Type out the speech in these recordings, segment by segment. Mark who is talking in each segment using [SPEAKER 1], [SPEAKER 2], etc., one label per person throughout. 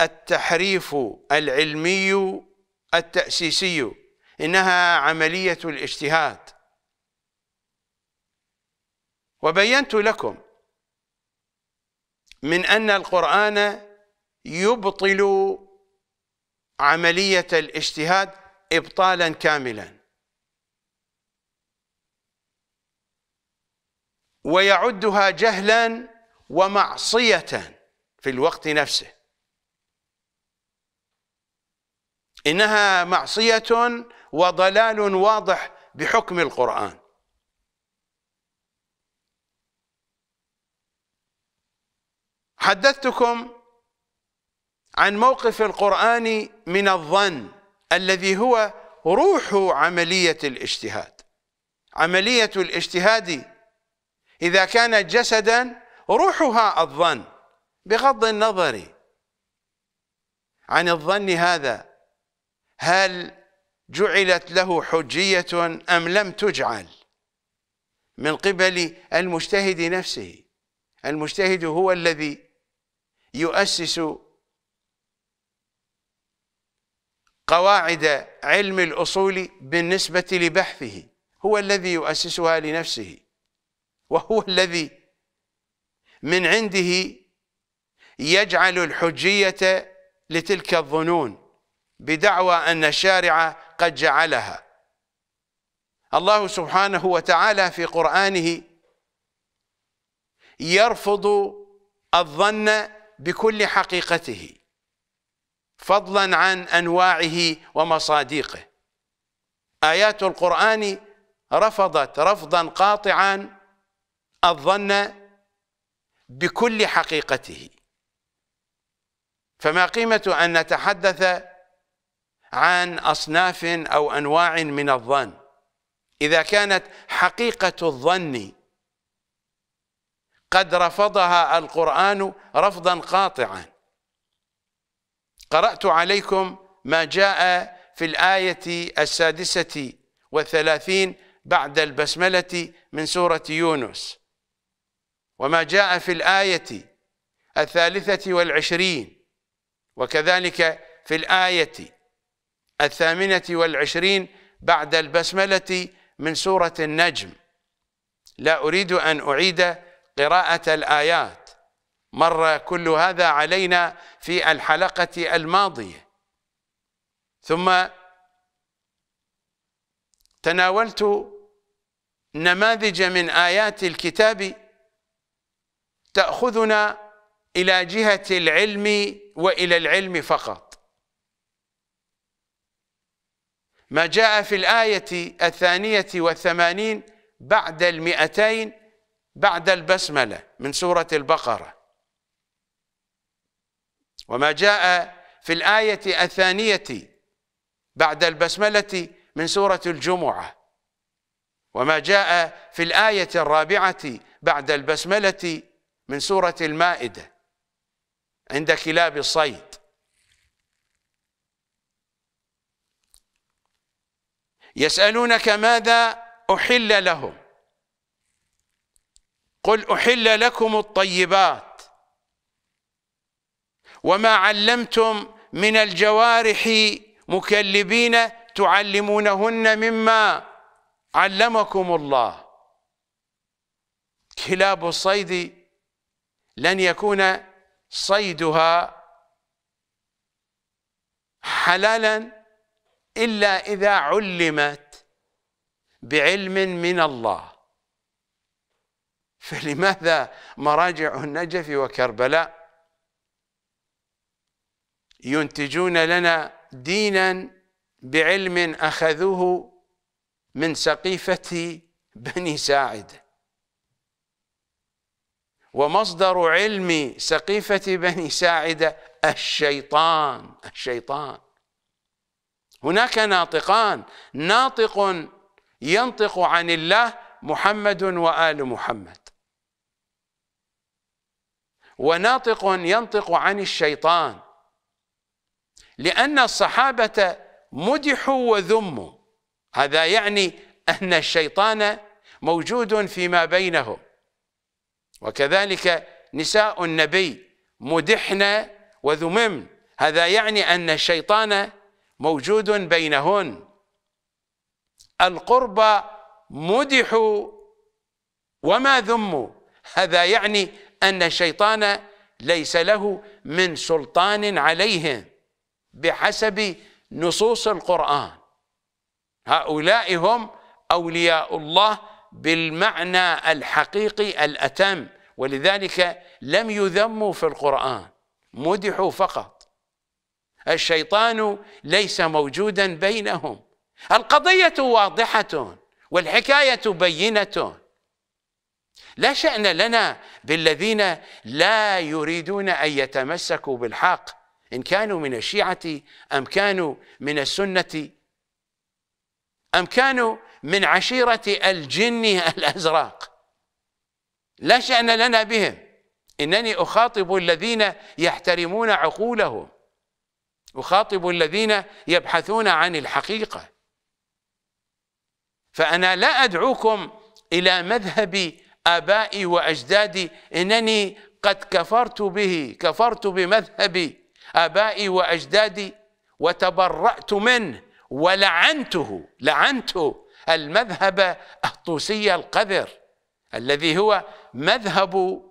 [SPEAKER 1] التحريف العلمي التأسيسي إنها عملية الاجتهاد وبينت لكم من أن القرآن يبطل عملية الاجتهاد إبطالا كاملا ويعدها جهلا ومعصية في الوقت نفسه إنها معصية وضلال واضح بحكم القرآن حدثتكم عن موقف القرآن من الظن الذي هو روح عملية الاجتهاد عملية الاجتهاد إذا كانت جسدا روحها الظن بغض النظر عن الظن هذا هل جعلت له حجية أم لم تجعل من قبل المجتهد نفسه المجتهد هو الذي يؤسس قواعد علم الأصول بالنسبة لبحثه هو الذي يؤسسها لنفسه وهو الذي من عنده يجعل الحجية لتلك الظنون بدعوى أن الشارع قد جعلها الله سبحانه وتعالى في قرآنه يرفض الظن بكل حقيقته فضلا عن أنواعه ومصادقه آيات القرآن رفضت رفضا قاطعا الظن بكل حقيقته فما قيمة أن نتحدث عن أصناف أو أنواع من الظن إذا كانت حقيقة الظن قد رفضها القرآن رفضا قاطعا قرأت عليكم ما جاء في الآية السادسة والثلاثين بعد البسملة من سورة يونس وما جاء في الآية الثالثة والعشرين وكذلك في الآية الثامنة والعشرين بعد البسملة من سورة النجم لا أريد أن أعيد قراءة الآيات مر كل هذا علينا في الحلقة الماضية ثم تناولت نماذج من آيات الكتاب تأخذنا إلى جهة العلم وإلى العلم فقط ما جاء في الآية الثانية والثمانين بعد المئتين بعد البسملة من سورة البقرة وما جاء في الآية الثانية بعد البسملة من سورة الجمعة وما جاء في الآية الرابعة بعد البسملة من سورة المائدة عند كلاب الصيد يسألونك ماذا أحل لهم قل أحل لكم الطيبات وما علمتم من الجوارح مكلبين تعلمونهن مما علمكم الله كلاب الصيد لن يكون صيدها حلالا إلا إذا علمت بعلم من الله فلماذا مراجع النجف وكربلاء ينتجون لنا دينا بعلم أخذوه من سقيفة بني ساعده ومصدر علم سقيفة بني ساعدة الشيطان الشيطان هناك ناطقان ناطق ينطق عن الله محمد وآل محمد وناطق ينطق عن الشيطان لأن الصحابة مدحوا وذموا هذا يعني أن الشيطان موجود فيما بينهم وكذلك نساء النبي مدحن وذممن هذا يعني أن الشيطان موجود بينهن القربى مدحوا وما ذموا هذا يعني أن الشيطان ليس له من سلطان عليهم بحسب نصوص القرآن هؤلاء هم أولياء الله بالمعنى الحقيقي الأتم ولذلك لم يذموا في القرآن مدحوا فقط الشيطان ليس موجودا بينهم القضية واضحة والحكاية بينة لا شأن لنا بالذين لا يريدون أن يتمسكوا بالحق إن كانوا من الشيعة أم كانوا من السنة أم كانوا من عشيرة الجن الأزرق لا شأن لنا بهم إنني أخاطب الذين يحترمون عقولهم أخاطب الذين يبحثون عن الحقيقة فأنا لا أدعوكم إلى مذهب آبائي وأجدادي إنني قد كفرت به كفرت بمذهب آبائي وأجدادي وتبرأت منه ولعنته لعنت المذهب الطوسي القذر الذي هو مذهب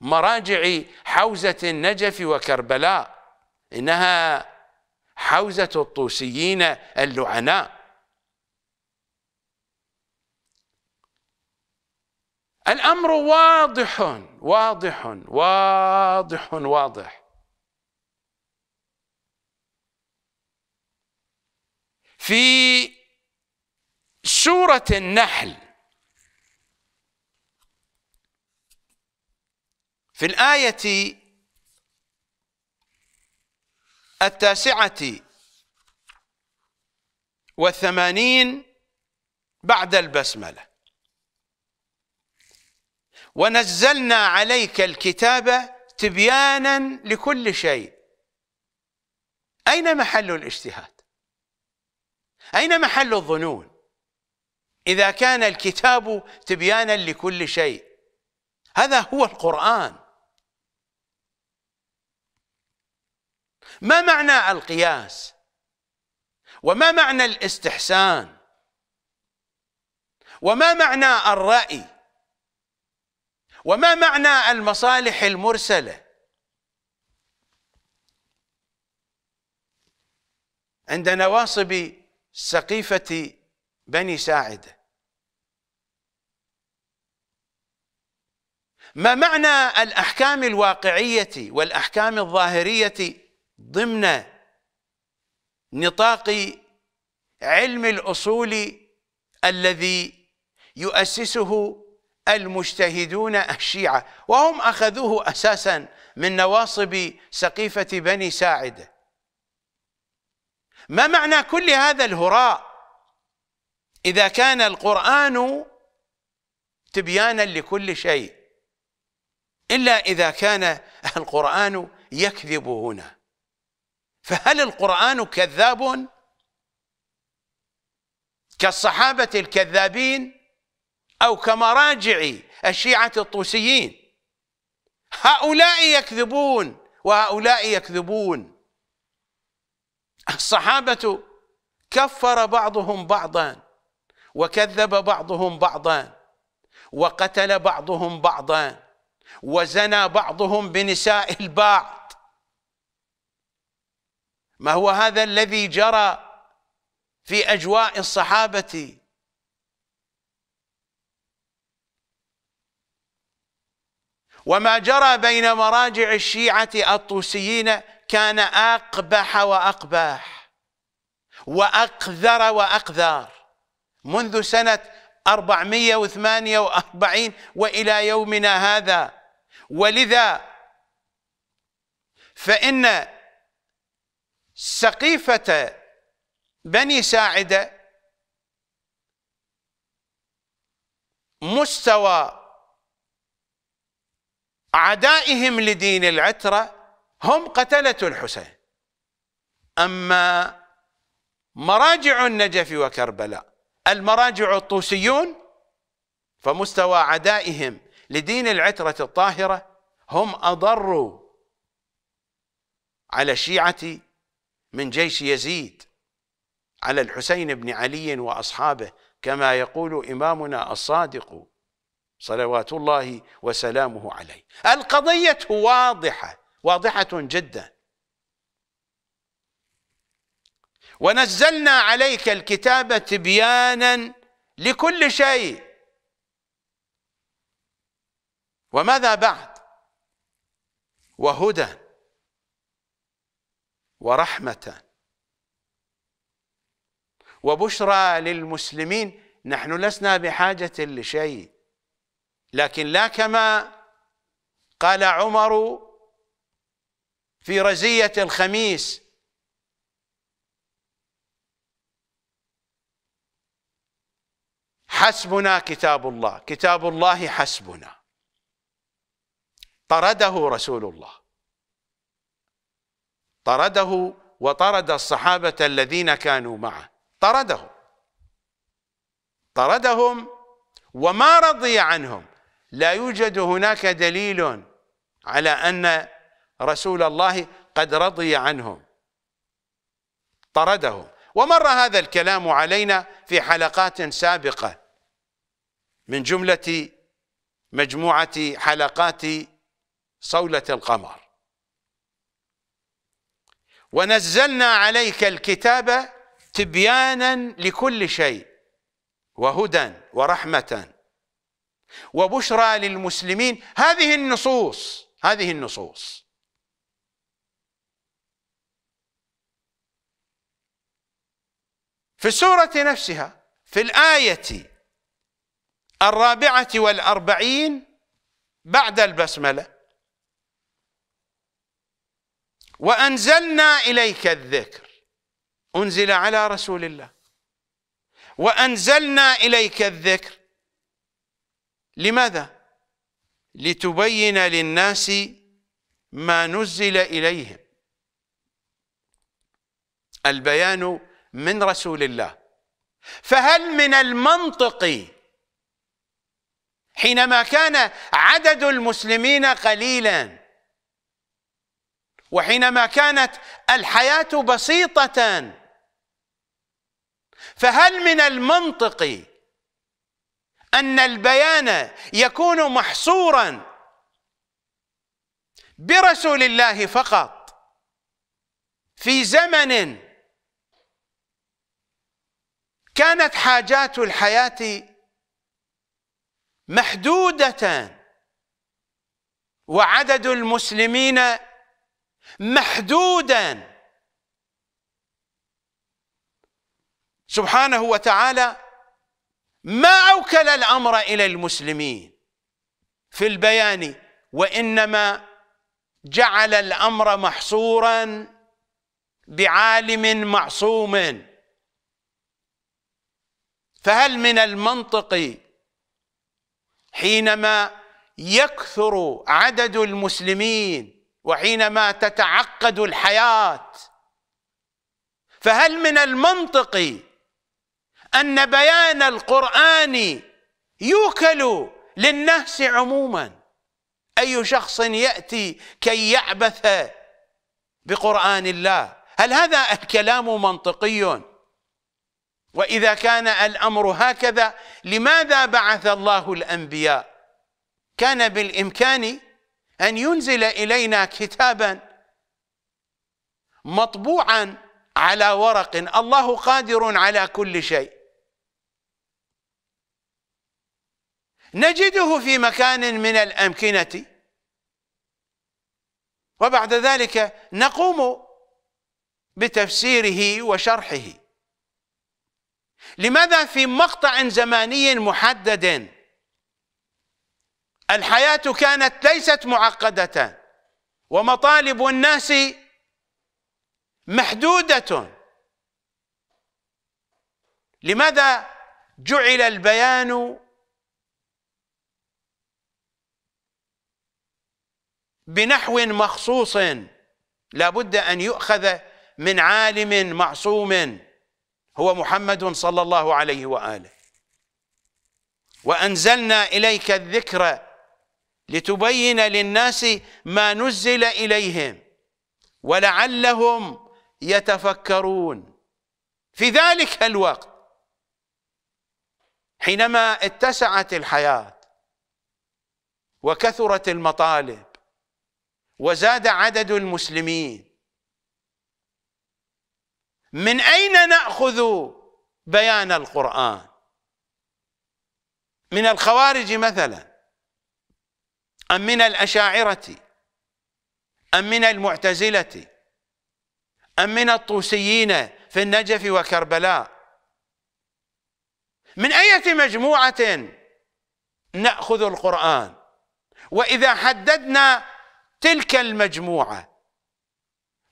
[SPEAKER 1] مراجع حوزة النجف وكربلاء إنها حوزة الطوسيين اللعناء الأمر واضح واضح واضح واضح في سورة النحل في الآية التاسعة والثمانين بعد البسملة ونزلنا عليك الكتاب تبيانا لكل شيء أين محل الاجتهاد أين محل الظنون إذا كان الكتاب تبيانا لكل شيء هذا هو القرآن ما معنى القياس وما معنى الاستحسان وما معنى الرأي وما معنى المصالح المرسله عند نواصب سقيفة بني ساعدة ما معنى الأحكام الواقعية والأحكام الظاهرية ضمن نطاق علم الأصول الذي يؤسسه المجتهدون الشيعة وهم أخذوه أساسا من نواصب سقيفة بني ساعدة ما معنى كل هذا الهراء إذا كان القرآن تبيانا لكل شيء إلا إذا كان القرآن يكذب هنا فهل القرآن كذاب كالصحابة الكذابين أو كمراجع الشيعة الطوسيين هؤلاء يكذبون وهؤلاء يكذبون الصحابة كفر بعضهم بعضا وكذب بعضهم بعضا وقتل بعضهم بعضا وزنى بعضهم بنساء البعض ما هو هذا الذي جرى في أجواء الصحابة وما جرى بين مراجع الشيعة الطوسيين كان أقبح وأقباح وأقذر وأقذار منذ سنة 448 وإلى يومنا هذا ولذا فإن سقيفة بني ساعدة مستوى عدائهم لدين العترة هم قتلة الحسين أما مراجع النجف وكربلاء المراجع الطوسيون فمستوى عدائهم لدين العترة الطاهرة هم أضروا على شيعة من جيش يزيد على الحسين بن علي واصحابه كما يقول امامنا الصادق صلوات الله وسلامه عليه القضيه واضحه واضحه جدا ونزلنا عليك الكتاب تبيانا لكل شيء وماذا بعد وهدى ورحمة وبشرى للمسلمين نحن لسنا بحاجة لشيء لكن لا كما قال عمر في رزية الخميس حسبنا كتاب الله كتاب الله حسبنا طرده رسول الله طرده وطرد الصحابة الذين كانوا معه طردهم طردهم وما رضي عنهم لا يوجد هناك دليل على أن رسول الله قد رضي عنهم طردهم ومر هذا الكلام علينا في حلقات سابقة من جملة مجموعة حلقات صولة القمر ونزلنا عليك الكتاب تبيانا لكل شيء وهدى ورحمة وبشرى للمسلمين هذه النصوص هذه النصوص في السورة نفسها في الآية الرابعة والأربعين بعد البسملة وأنزلنا إليك الذكر أنزل على رسول الله وأنزلنا إليك الذكر لماذا؟ لتبين للناس ما نزل إليهم البيان من رسول الله فهل من المنطق حينما كان عدد المسلمين قليلاً وحينما كانت الحياة بسيطة فهل من المنطقي أن البيان يكون محصورا برسول الله فقط في زمن كانت حاجات الحياة محدودة وعدد المسلمين محدودا سبحانه وتعالى ما أوكل الأمر إلى المسلمين في البيان وإنما جعل الأمر محصورا بعالم معصوم فهل من المنطق حينما يكثر عدد المسلمين وحينما تتعقد الحياه فهل من المنطقي ان بيان القران يوكل للناس عموما اي شخص ياتي كي يعبث بقران الله هل هذا الكلام منطقي واذا كان الامر هكذا لماذا بعث الله الانبياء كان بالامكان أن ينزل إلينا كتابا مطبوعا على ورق الله قادر على كل شيء نجده في مكان من الأمكنة وبعد ذلك نقوم بتفسيره وشرحه لماذا في مقطع زماني محدد الحياة كانت ليست معقدة ومطالب الناس محدودة لماذا جعل البيان بنحو مخصوص لا بد أن يؤخذ من عالم معصوم هو محمد صلى الله عليه وآله وأنزلنا إليك الذكر لتبين للناس ما نزل إليهم ولعلهم يتفكرون في ذلك الوقت حينما اتسعت الحياة وكثرت المطالب وزاد عدد المسلمين من أين نأخذ بيان القرآن من الخوارج مثلا أم من الأشاعرة أم من المعتزلة أم من الطوسيين في النجف وكربلاء من أية مجموعة نأخذ القرآن وإذا حددنا تلك المجموعة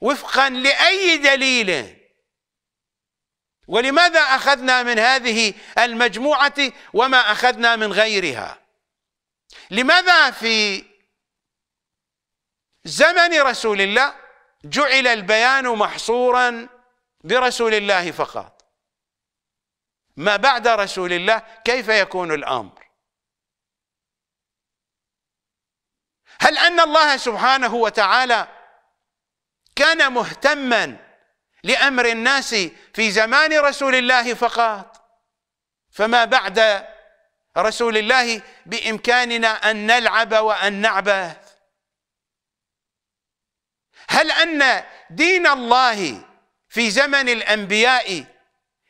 [SPEAKER 1] وفقا لأي دليل ولماذا أخذنا من هذه المجموعة وما أخذنا من غيرها لماذا في زمن رسول الله جعل البيان محصورا برسول الله فقط ما بعد رسول الله كيف يكون الامر هل ان الله سبحانه وتعالى كان مهتما لامر الناس في زمان رسول الله فقط فما بعد رسول الله بإمكاننا أن نلعب وأن نعبث هل أن دين الله في زمن الأنبياء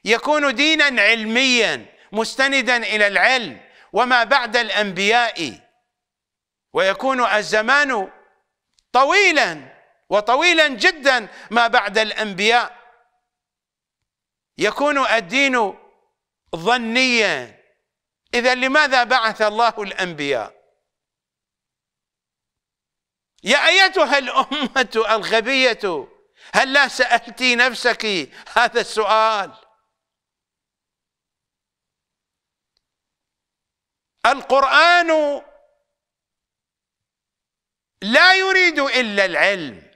[SPEAKER 1] يكون دينا علميا مستندا إلى العلم وما بعد الأنبياء ويكون الزمان طويلا وطويلا جدا ما بعد الأنبياء يكون الدين ظنيا اذا لماذا بعث الله الانبياء يا ايتها الامه الغبيه هل لا سالتي نفسك هذا السؤال القران لا يريد الا العلم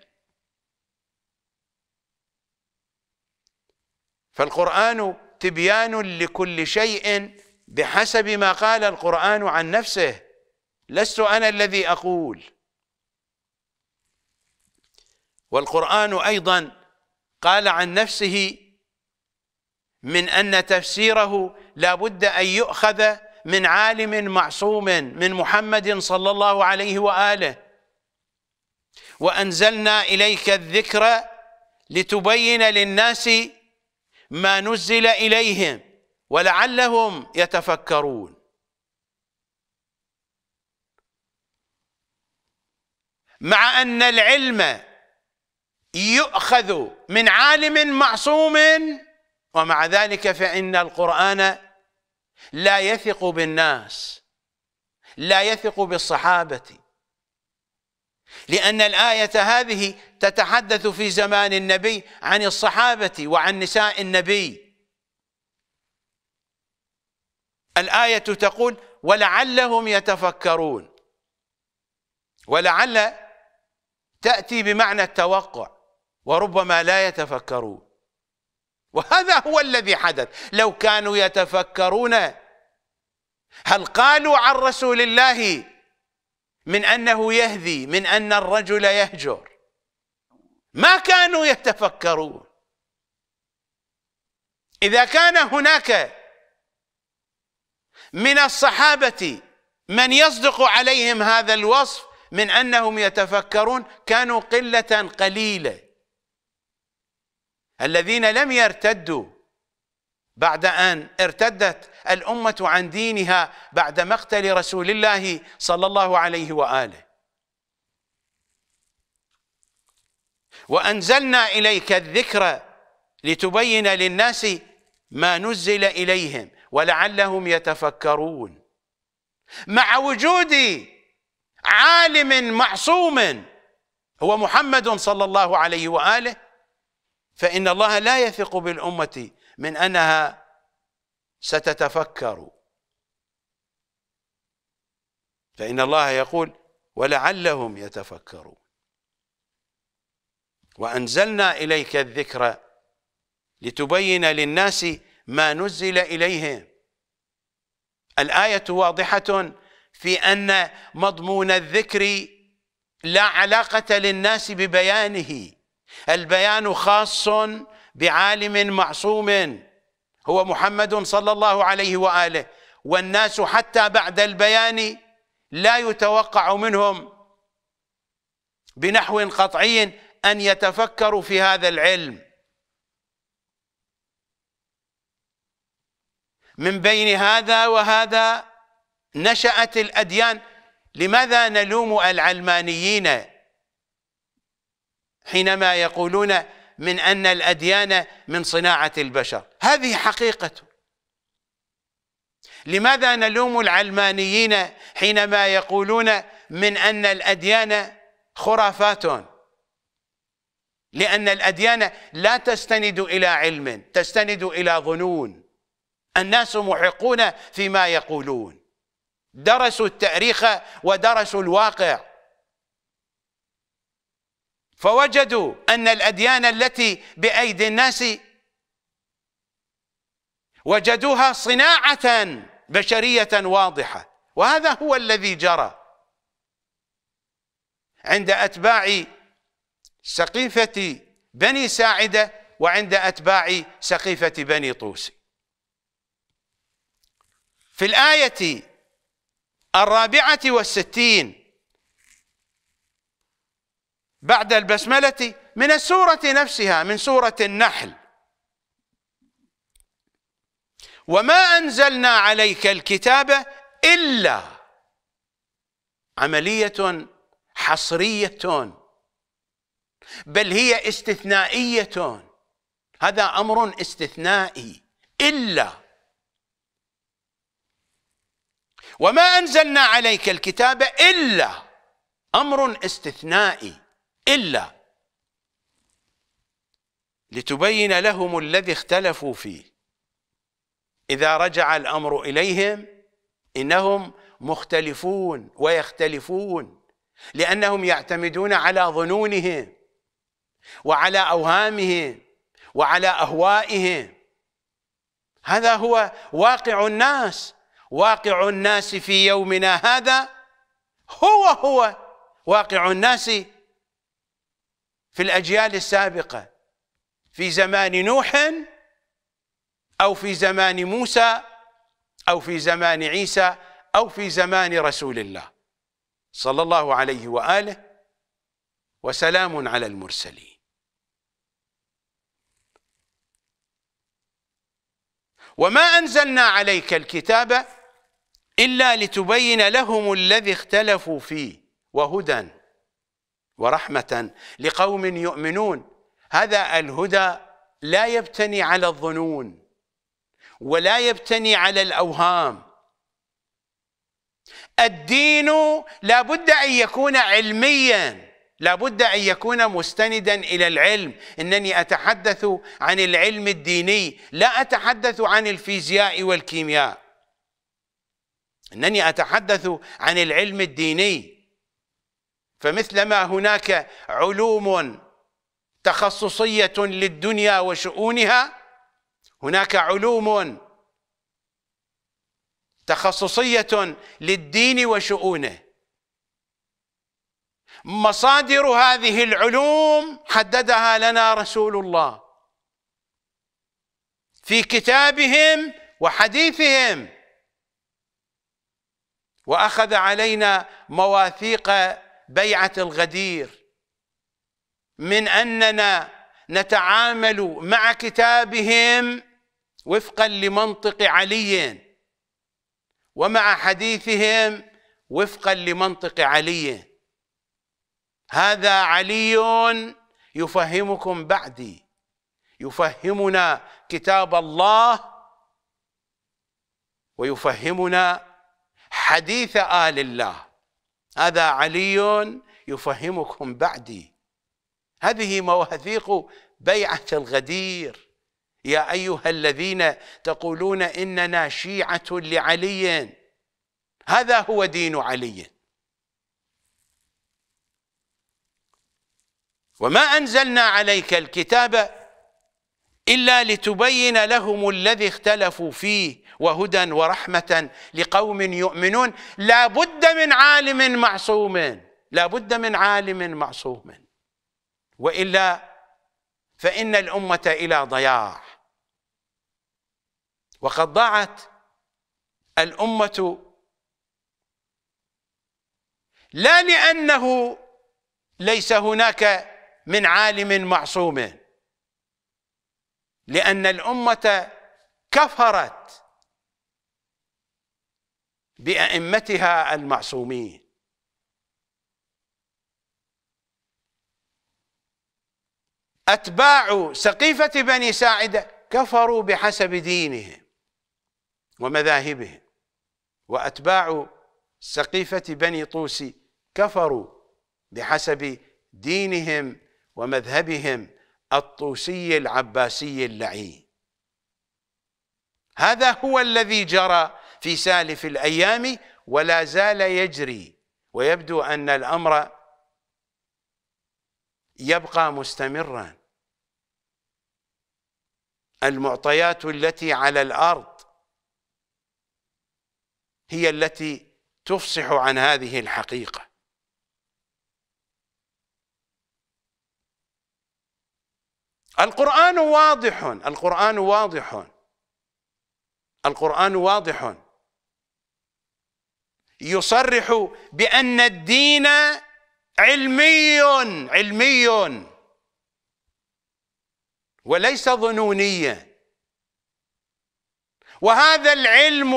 [SPEAKER 1] فالقران تبيان لكل شيء بحسب ما قال القرآن عن نفسه لست أنا الذي أقول والقرآن أيضا قال عن نفسه من أن تفسيره لا بد أن يؤخذ من عالم معصوم من محمد صلى الله عليه وآله وأنزلنا إليك الذكر لتبين للناس ما نزل إليهم ولعلهم يتفكرون مع ان العلم يؤخذ من عالم معصوم ومع ذلك فان القران لا يثق بالناس لا يثق بالصحابه لأن الآية هذه تتحدث في زمان النبي عن الصحابة وعن نساء النبي الآية تقول ولعلهم يتفكرون ولعل تأتي بمعنى التوقع وربما لا يتفكرون وهذا هو الذي حدث لو كانوا يتفكرون هل قالوا عن رسول الله من أنه يهذي من أن الرجل يهجر ما كانوا يتفكرون إذا كان هناك من الصحابة من يصدق عليهم هذا الوصف من أنهم يتفكرون كانوا قلة قليلة الذين لم يرتدوا بعد أن ارتدت الأمة عن دينها بعد مقتل رسول الله صلى الله عليه وآله وأنزلنا إليك الذكر لتبين للناس ما نزل إليهم ولعلهم يتفكرون مع وجود عالم معصوم هو محمد صلى الله عليه واله فان الله لا يثق بالامه من انها ستتفكر فان الله يقول ولعلهم يتفكرون وانزلنا اليك الذكر لتبين للناس ما نزل إليهم الآية واضحة في أن مضمون الذكر لا علاقة للناس ببيانه البيان خاص بعالم معصوم هو محمد صلى الله عليه وآله والناس حتى بعد البيان لا يتوقع منهم بنحو قطعي أن يتفكروا في هذا العلم من بين هذا وهذا نشأت الأديان لماذا نلوم العلمانيين حينما يقولون من أن الأديان من صناعة البشر هذه حقيقته لماذا نلوم العلمانيين حينما يقولون من أن الأديان خرافات لأن الأديان لا تستند إلى علم تستند إلى ظنون الناس محقون فيما يقولون درسوا التاريخ ودرسوا الواقع فوجدوا أن الأديان التي بأيدي الناس وجدوها صناعة بشرية واضحة وهذا هو الذي جرى عند أتباع سقيفة بني ساعدة وعند أتباع سقيفة بني طوسي في الآية الرابعة والستين بعد البسملة من السورة نفسها من سورة النحل وما أنزلنا عليك الكتاب إلا عملية حصرية بل هي استثنائية هذا أمر استثنائي إلا وما أنزلنا عليك الكتاب إلا أمر استثنائي إلا لتبين لهم الذي اختلفوا فيه إذا رجع الأمر إليهم إنهم مختلفون ويختلفون لأنهم يعتمدون على ظنونهم وعلى أوهامهم وعلى أهوائهم هذا هو واقع الناس واقع الناس في يومنا هذا هو هو واقع الناس في الأجيال السابقة في زمان نوح أو في زمان موسى أو في زمان عيسى أو في زمان رسول الله صلى الله عليه وآله وسلام على المرسلين وما أنزلنا عليك الكتاب إلا لتبين لهم الذي اختلفوا فيه وهدى ورحمة لقوم يؤمنون هذا الهدى لا يبتني على الظنون ولا يبتني على الأوهام الدين لا بد أن يكون علميا لا بد أن يكون مستندا إلى العلم إنني أتحدث عن العلم الديني لا أتحدث عن الفيزياء والكيمياء انني اتحدث عن العلم الديني فمثلما هناك علوم تخصصيه للدنيا وشؤونها هناك علوم تخصصيه للدين وشؤونه مصادر هذه العلوم حددها لنا رسول الله في كتابهم وحديثهم واخذ علينا مواثيق بيعه الغدير من اننا نتعامل مع كتابهم وفقا لمنطق علي ومع حديثهم وفقا لمنطق علي هذا علي يفهمكم بعدي يفهمنا كتاب الله ويفهمنا حديث آل الله هذا علي يفهمكم بعدي هذه مواثيق بيعة الغدير يا أيها الذين تقولون إننا شيعة لعلي هذا هو دين علي وما أنزلنا عليك الكتاب إلا لتبين لهم الذي اختلفوا فيه وهدى ورحمة لقوم يؤمنون لا بد من عالم معصوم لا بد من عالم معصوم وإلا فإن الأمة إلى ضياع وقد ضاعت الأمة لا لأنه ليس هناك من عالم معصوم لأن الأمة كفرت بأئمتها المعصومين أتباع سقيفة بني ساعدة كفروا بحسب دينهم ومذاهبهم وأتباع سقيفة بني طوسي كفروا بحسب دينهم ومذهبهم الطوسي العباسي اللعي هذا هو الذي جرى في سالف الأيام ولا زال يجري ويبدو أن الأمر يبقى مستمرا المعطيات التي على الأرض هي التي تفصح عن هذه الحقيقة القرآن واضح القرآن واضح القرآن واضح يصرح بأن الدين علمي علمي وليس ظنونيا وهذا العلم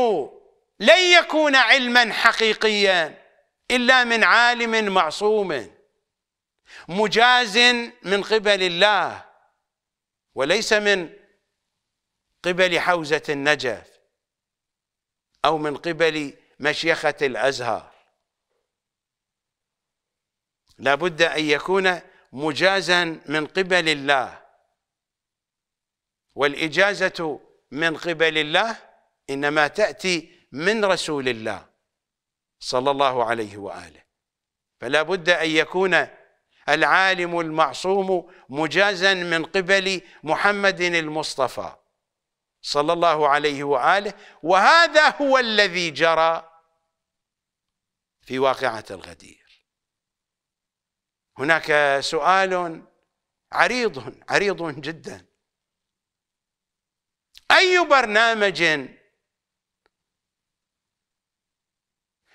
[SPEAKER 1] لن يكون علما حقيقيا إلا من عالم معصوم مجاز من قبل الله وليس من قبل حوزة النجف أو من قبل مشيخة الأزهر بد أن يكون مجازا من قبل الله والإجازة من قبل الله إنما تأتي من رسول الله صلى الله عليه وآله فلا بد أن يكون العالم المعصوم مجازا من قبل محمد المصطفى صلى الله عليه واله وهذا هو الذي جرى في واقعه الغدير هناك سؤال عريض عريض جدا اي برنامج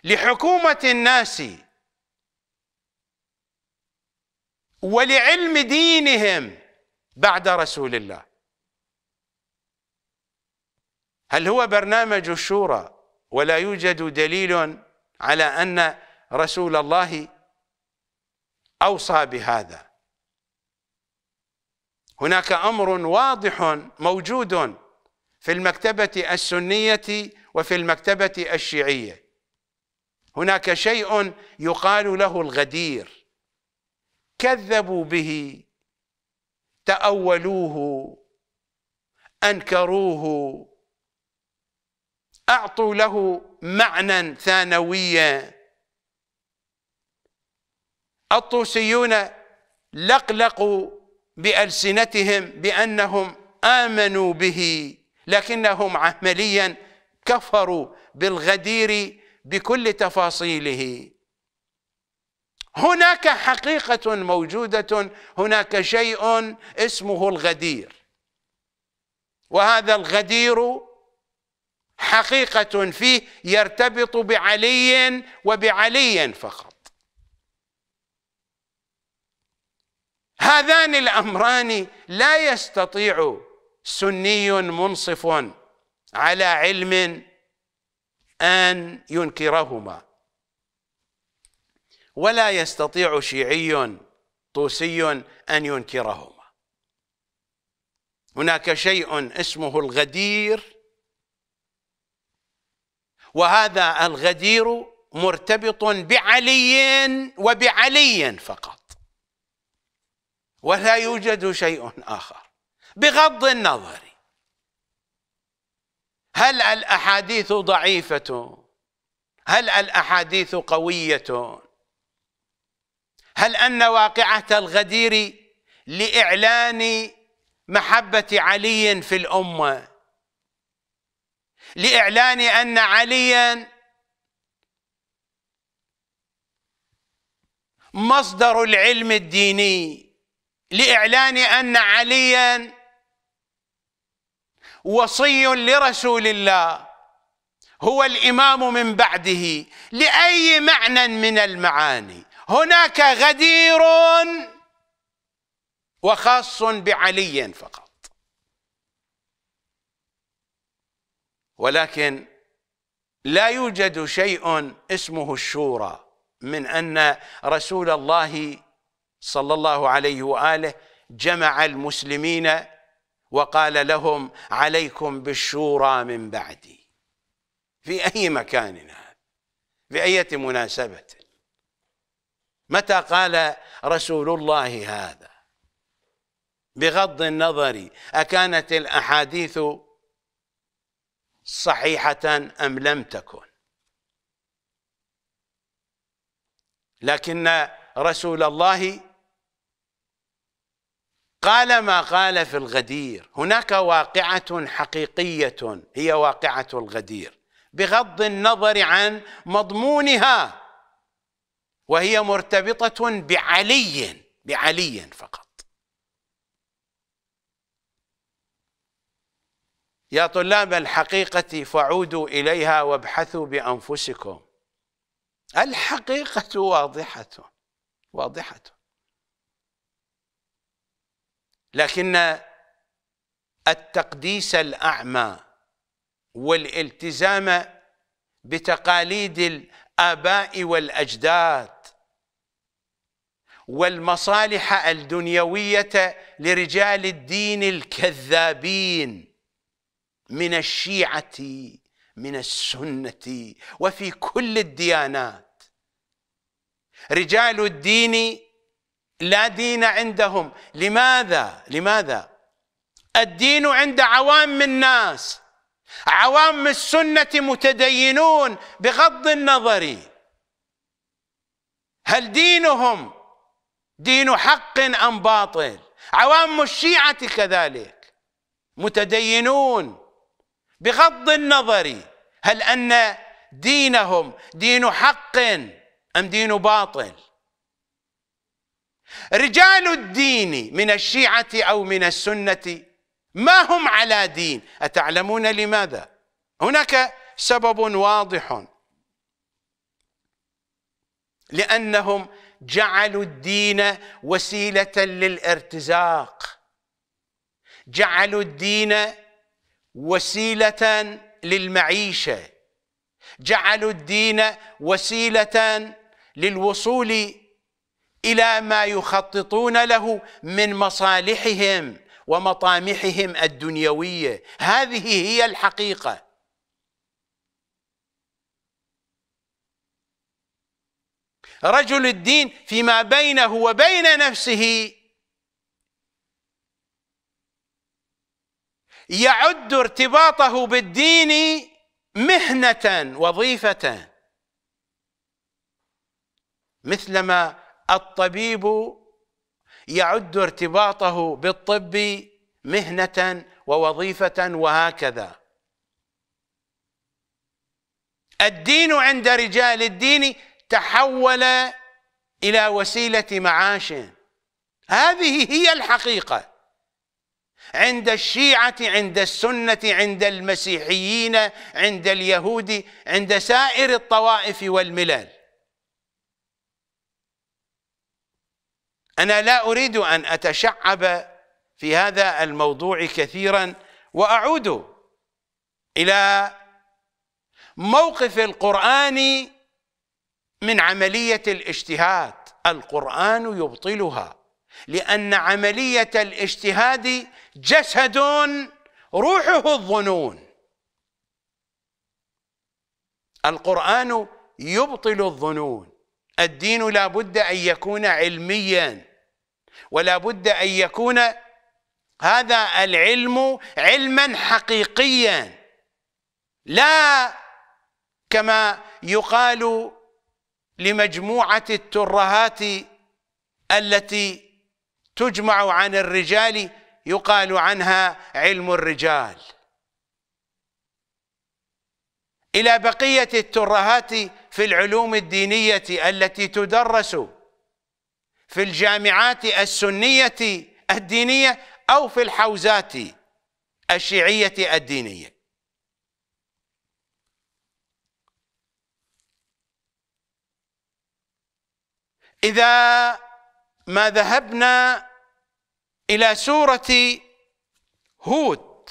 [SPEAKER 1] لحكومه الناس ولعلم دينهم بعد رسول الله هل هو برنامج الشورى ولا يوجد دليل على أن رسول الله أوصى بهذا هناك أمر واضح موجود في المكتبة السنية وفي المكتبة الشيعية هناك شيء يقال له الغدير كذبوا به تأولوه أنكروه أعطوا له معنى ثانويا الطوسيون لقلقوا بألسنتهم بأنهم آمنوا به لكنهم عمليا كفروا بالغدير بكل تفاصيله هناك حقيقة موجودة هناك شيء اسمه الغدير وهذا الغدير حقيقة فيه يرتبط بعلي وبعلي فقط هذان الأمران لا يستطيع سني منصف على علم أن ينكرهما ولا يستطيع شيعي طوسي أن ينكرهما هناك شيء اسمه الغدير وهذا الغدير مرتبط بعلي وبعلي فقط ولا يوجد شيء آخر بغض النظر هل الأحاديث ضعيفة هل الأحاديث قوية هل أن واقعة الغدير لإعلان محبة علي في الأمة لإعلان أن عليا مصدر العلم الديني لإعلان أن عليا وصي لرسول الله هو الإمام من بعده لأي معنى من المعاني هناك غدير وخاص بعلي فقط ولكن لا يوجد شيء اسمه الشورى من ان رسول الله صلى الله عليه واله جمع المسلمين وقال لهم عليكم بالشورى من بعدي في اي مكان في اي مناسبه متى قال رسول الله هذا بغض النظر أكانت الأحاديث صحيحة أم لم تكن لكن رسول الله قال ما قال في الغدير هناك واقعة حقيقية هي واقعة الغدير بغض النظر عن مضمونها وهي مرتبطة بعلي بعلي فقط يا طلاب الحقيقة فعودوا إليها وابحثوا بأنفسكم الحقيقة واضحة واضحة لكن التقديس الأعمى والالتزام بتقاليد الآباء والأجداد والمصالح الدنيويه لرجال الدين الكذابين من الشيعه من السنه وفي كل الديانات رجال الدين لا دين عندهم لماذا لماذا الدين عند عوام الناس عوام السنه متدينون بغض النظر هل دينهم دين حق أم باطل عوام الشيعة كذلك متدينون بغض النظر هل أن دينهم دين حق أم دين باطل رجال الدين من الشيعة أو من السنة ما هم على دين أتعلمون لماذا هناك سبب واضح لأنهم جعلوا الدين وسيله للارتزاق جعلوا الدين وسيله للمعيشه جعلوا الدين وسيله للوصول الى ما يخططون له من مصالحهم ومطامحهم الدنيويه هذه هي الحقيقه رجل الدين فيما بينه وبين نفسه يعد ارتباطه بالدين مهنة وظيفة مثلما الطبيب يعد ارتباطه بالطب مهنة ووظيفة وهكذا الدين عند رجال الدين تحول إلى وسيلة معاش هذه هي الحقيقة عند الشيعة عند السنة عند المسيحيين عند اليهود عند سائر الطوائف والملل أنا لا أريد أن أتشعب في هذا الموضوع كثيرا وأعود إلى موقف القرآن من عملية الاجتهاد القرآن يبطلها لأن عملية الاجتهاد جسد روحه الظنون القرآن يبطل الظنون الدين لا بد أن يكون علميا ولا بد أن يكون هذا العلم علما حقيقيا لا كما يقال لمجموعة الترهات التي تجمع عن الرجال يقال عنها علم الرجال إلى بقية الترهات في العلوم الدينية التي تدرس في الجامعات السنية الدينية أو في الحوزات الشيعية الدينية إذا ما ذهبنا إلى سورة هود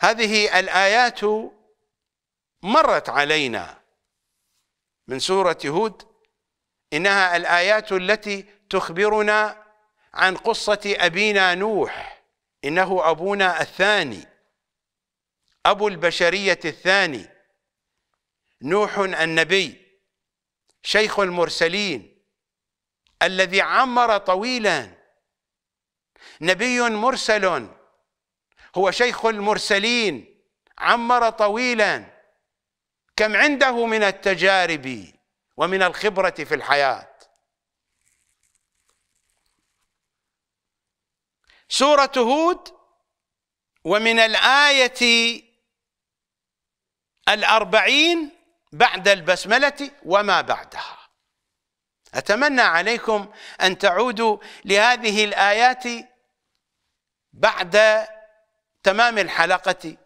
[SPEAKER 1] هذه الآيات مرت علينا من سورة هود إنها الآيات التي تخبرنا عن قصة أبينا نوح إنه أبونا الثاني أبو البشرية الثاني نوح النبي شيخ المرسلين الذي عمر طويلا نبي مرسل هو شيخ المرسلين عمر طويلا كم عنده من التجارب ومن الخبرة في الحياة سورة هود ومن الآية الأربعين بعد البسملة وما بعدها أتمنى عليكم أن تعودوا لهذه الآيات بعد تمام الحلقة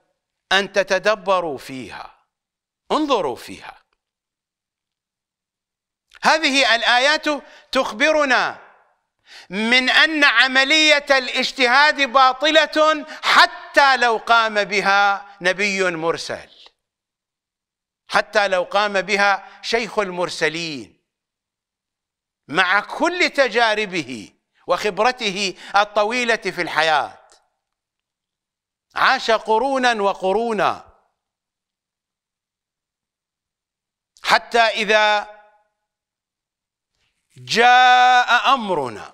[SPEAKER 1] أن تتدبروا فيها انظروا فيها هذه الآيات تخبرنا من أن عملية الاجتهاد باطلة حتى لو قام بها نبي مرسل حتى لو قام بها شيخ المرسلين مع كل تجاربه وخبرته الطويلة في الحياة عاش قرونا وقرونا حتى إذا جاء أمرنا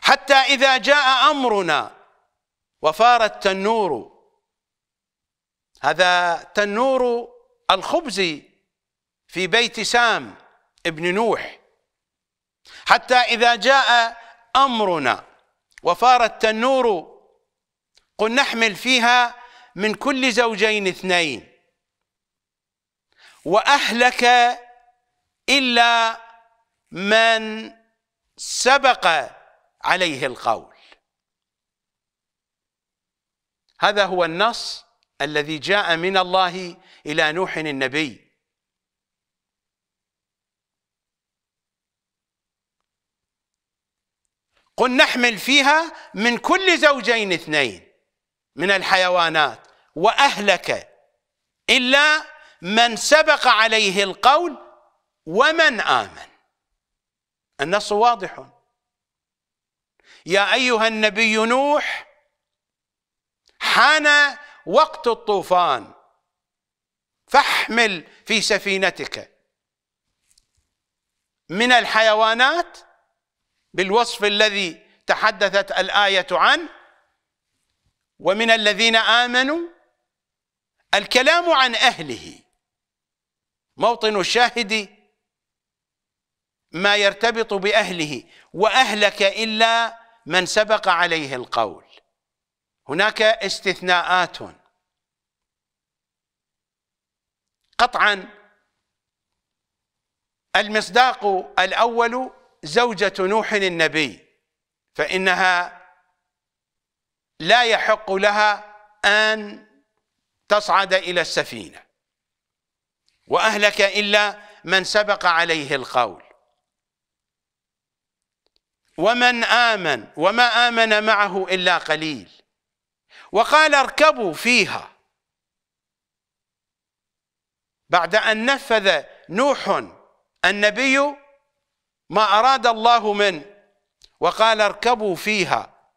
[SPEAKER 1] حتى إذا جاء أمرنا وفار التنور هذا تنور الخبز في بيت سام ابن نوح حتى إذا جاء أمرنا وفار التنور قل نحمل فيها من كل زوجين اثنين وأهلك إلا من سبق عليه القول هذا هو النص الذي جاء من الله إلى نوح النبي قل نحمل فيها من كل زوجين اثنين من الحيوانات وأهلك إلا من سبق عليه القول ومن آمن النص واضح يا أيها النبي نوح حان وقت الطوفان فاحمل في سفينتك من الحيوانات بالوصف الذي تحدثت الآية عنه ومن الذين آمنوا الكلام عن أهله موطن الشاهد ما يرتبط بأهله وأهلك إلا من سبق عليه القول هناك استثناءات قطعا المصداق الاول زوجه نوح النبي فانها لا يحق لها ان تصعد الى السفينه واهلك الا من سبق عليه القول ومن امن وما امن معه الا قليل وقال اركبوا فيها بعد أن نفذ نوح النبي ما أراد الله منه وقال اركبوا فيها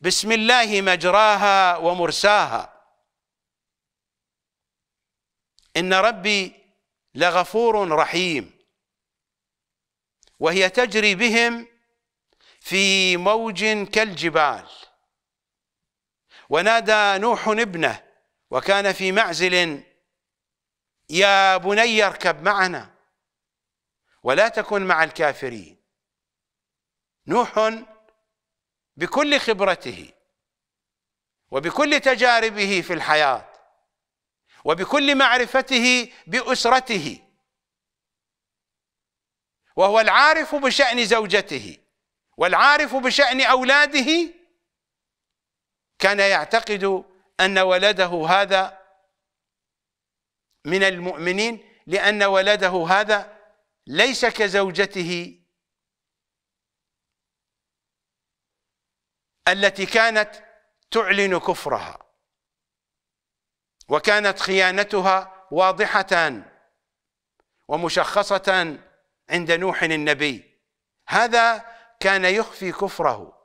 [SPEAKER 1] بسم الله مجراها ومرساها إن ربي لغفور رحيم وهي تجري بهم في موج كالجبال ونادى نوح ابنه وكان في معزل يا بني اركب معنا ولا تكن مع الكافرين نوح بكل خبرته وبكل تجاربه في الحياه وبكل معرفته باسرته وهو العارف بشان زوجته والعارف بشان اولاده كان يعتقد أن ولده هذا من المؤمنين لأن ولده هذا ليس كزوجته التي كانت تعلن كفرها وكانت خيانتها واضحة ومشخصة عند نوح النبي هذا كان يخفي كفره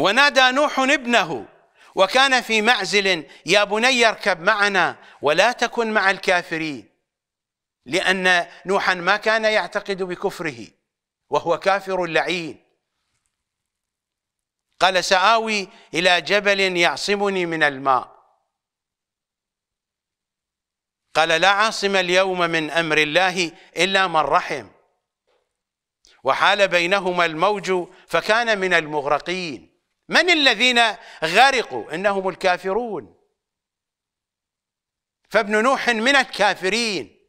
[SPEAKER 1] ونادى نوح ابنه وكان في معزل يا بني اركب معنا ولا تكن مع الكافرين لأن نوحا ما كان يعتقد بكفره وهو كافر لعين قال سآوي إلى جبل يعصمني من الماء قال لا عاصم اليوم من أمر الله إلا من رحم وحال بينهما الموج فكان من المغرقين من الذين غرقوا انهم الكافرون فابن نوح من الكافرين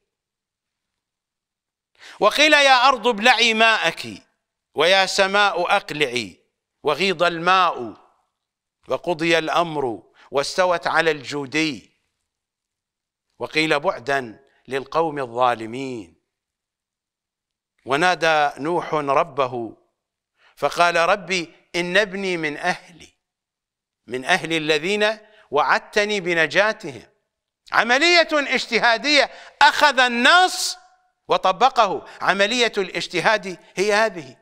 [SPEAKER 1] وقيل يا ارض ابلعي ماءك ويا سماء اقلعي وغيض الماء وقضي الامر واستوت على الجودي وقيل بعدا للقوم الظالمين ونادى نوح ربه فقال ربي إن ابني من أهلي من أهل الذين وعدتني بنجاتهم عملية اجتهادية أخذ النص وطبقه عملية الاجتهاد هي هذه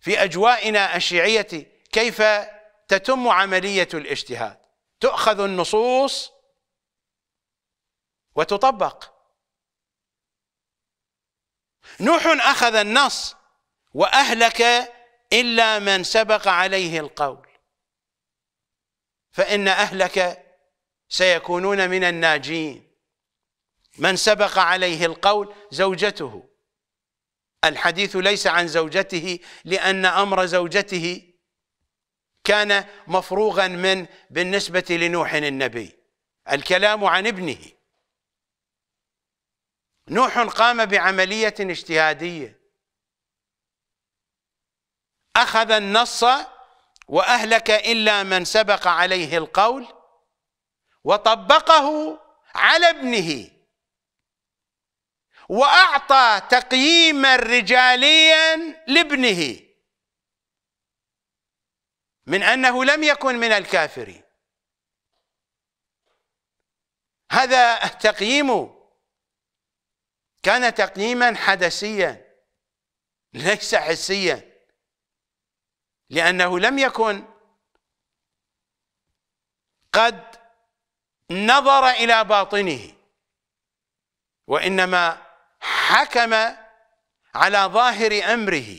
[SPEAKER 1] في أجوائنا الشيعية كيف تتم عملية الاجتهاد تؤخذ النصوص وتطبق نوح أخذ النص وأهلك إلا من سبق عليه القول فإن أهلك سيكونون من الناجين من سبق عليه القول زوجته الحديث ليس عن زوجته لأن أمر زوجته كان مفروغا من بالنسبة لنوح النبي الكلام عن ابنه نوح قام بعملية اجتهادية أخذ النص وأهلك إلا من سبق عليه القول وطبقه على ابنه وأعطى تقييما رجاليا لابنه من أنه لم يكن من الكافرين هذا تقييمه كان تقييما حدسيا ليس حسيا لأنه لم يكن قد نظر إلى باطنه وإنما حكم على ظاهر أمره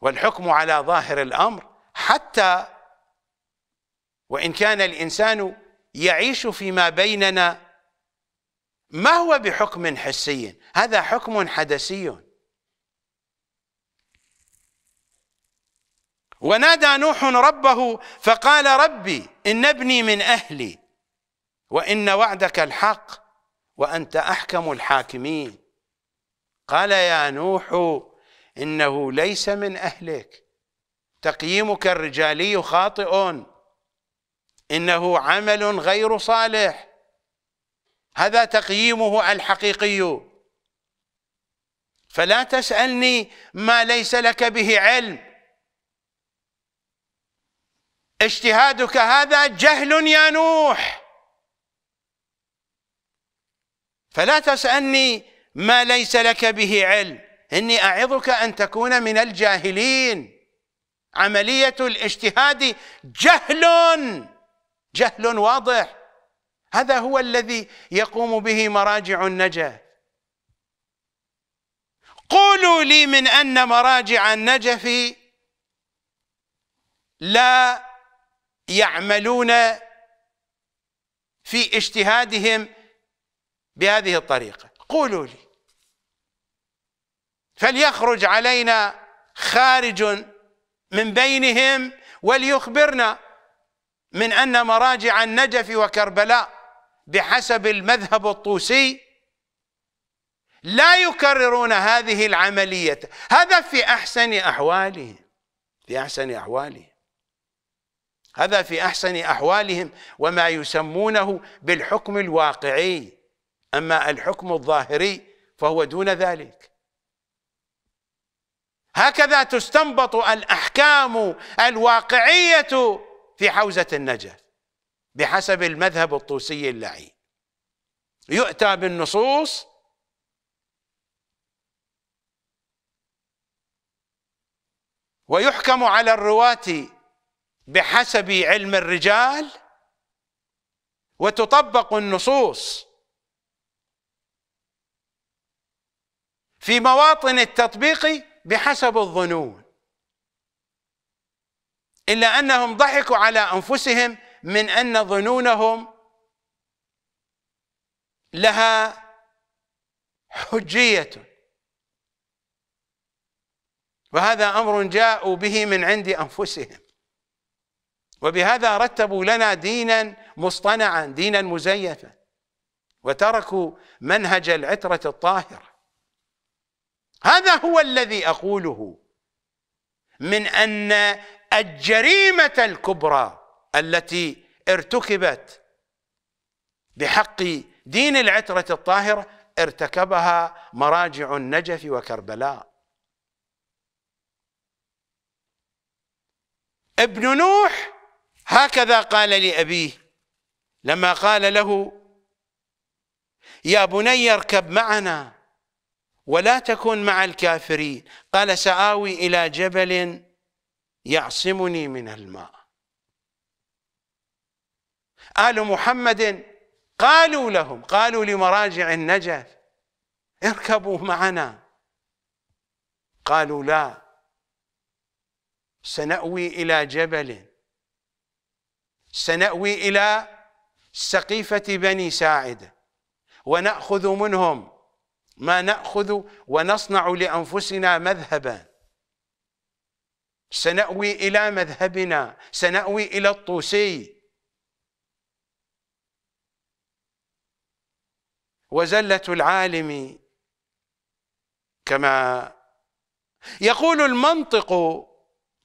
[SPEAKER 1] والحكم على ظاهر الأمر حتى وإن كان الإنسان يعيش فيما بيننا ما هو بحكم حسي هذا حكم حدسي ونادى نوح ربه فقال ربي إن ابني من أهلي وإن وعدك الحق وأنت أحكم الحاكمين قال يا نوح إنه ليس من أهلك تقييمك الرجالي خاطئ إنه عمل غير صالح هذا تقييمه الحقيقي فلا تسألني ما ليس لك به علم اجتهادك هذا جهل يا نوح فلا تسألني ما ليس لك به علم إني أعظك أن تكون من الجاهلين عملية الاجتهاد جهل جهل واضح هذا هو الذي يقوم به مراجع النجف قولوا لي من أن مراجع النجف لا يعملون في اجتهادهم بهذه الطريقة قولوا لي فليخرج علينا خارج من بينهم وليخبرنا من أن مراجع النجف وكربلاء بحسب المذهب الطوسي لا يكررون هذه العملية هذا في أحسن أحواله في أحسن أحواله هذا في احسن احوالهم وما يسمونه بالحكم الواقعي اما الحكم الظاهري فهو دون ذلك هكذا تستنبط الاحكام الواقعيه في حوزه النجف بحسب المذهب الطوسي اللعين يؤتى بالنصوص ويحكم على الرواه بحسب علم الرجال وتطبق النصوص في مواطن التطبيق بحسب الظنون الا انهم ضحكوا على انفسهم من ان ظنونهم لها حجيه وهذا امر جاءوا به من عند انفسهم وبهذا رتبوا لنا دينا مصطنعا دينا مزيفا وتركوا منهج العترة الطاهرة هذا هو الذي أقوله من أن الجريمة الكبرى التي ارتكبت بحق دين العترة الطاهرة ارتكبها مراجع النجف وكربلاء ابن نوح هكذا قال لأبيه لما قال له يا بني اركب معنا ولا تكن مع الكافرين قال سآوي إلى جبل يعصمني من الماء آل محمد قالوا لهم قالوا لمراجع النجف اركبوا معنا قالوا لا سنأوي إلى جبل سنأوي إلى سقيفة بني ساعد ونأخذ منهم ما نأخذ ونصنع لأنفسنا مذهبا سنأوي إلى مذهبنا سنأوي إلى الطوسي وزلة العالم كما يقول المنطق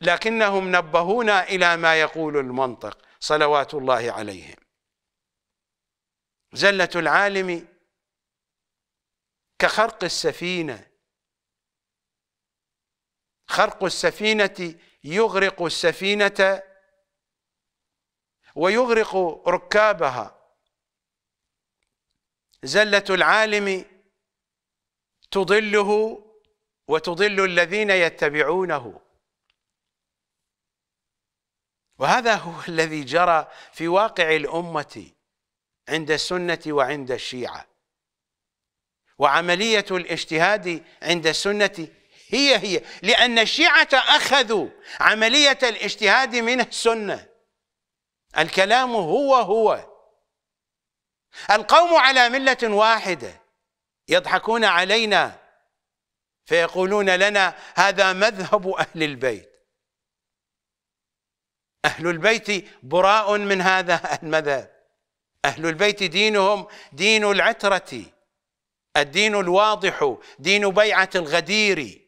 [SPEAKER 1] لكنهم نبهونا إلى ما يقول المنطق صلوات الله عليهم زلة العالم كخرق السفينة خرق السفينة يغرق السفينة ويغرق ركابها زلة العالم تضله وتضل الذين يتبعونه وهذا هو الذي جرى في واقع الأمة عند السنة وعند الشيعة وعملية الاجتهاد عند السنة هي هي لأن الشيعة أخذوا عملية الاجتهاد من السنة الكلام هو هو القوم على ملة واحدة يضحكون علينا فيقولون لنا هذا مذهب أهل البيت أهل البيت براء من هذا المذهب أهل البيت دينهم دين العترة الدين الواضح دين بيعة الغدير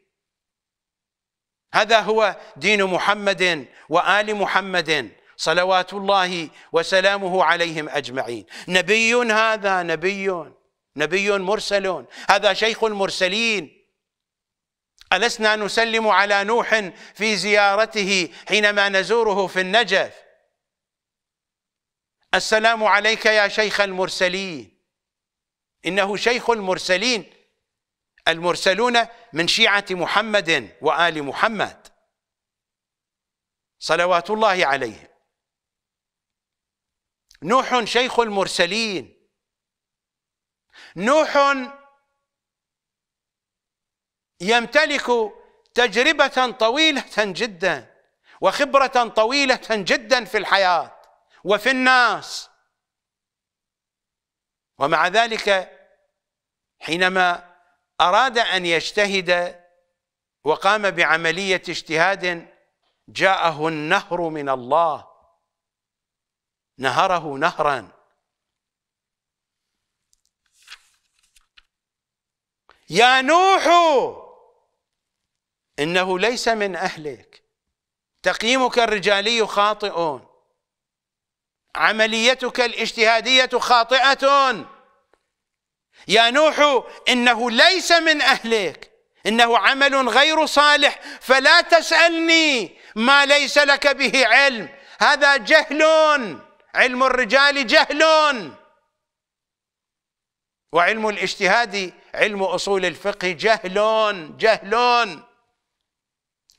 [SPEAKER 1] هذا هو دين محمد وآل محمد صلوات الله وسلامه عليهم أجمعين نبي هذا نبي نبي مرسل هذا شيخ المرسلين ألسنا نسلم على نوح في زيارته حينما نزوره في النجف السلام عليك يا شيخ المرسلين إنه شيخ المرسلين المرسلون من شيعة محمد وآل محمد صلوات الله عليه نوح شيخ المرسلين نوح يمتلك تجربة طويلة جدا وخبرة طويلة جدا في الحياة وفي الناس ومع ذلك حينما أراد أن يجتهد وقام بعملية اجتهاد جاءه النهر من الله نهره نهرا يا نوح إنه ليس من أهلك تقييمك الرجالي خاطئ عمليتك الاجتهادية خاطئة يا نوح إنه ليس من أهلك إنه عمل غير صالح فلا تسألني ما ليس لك به علم هذا جهل علم الرجال جهل وعلم الاجتهاد علم أصول الفقه جهل جهل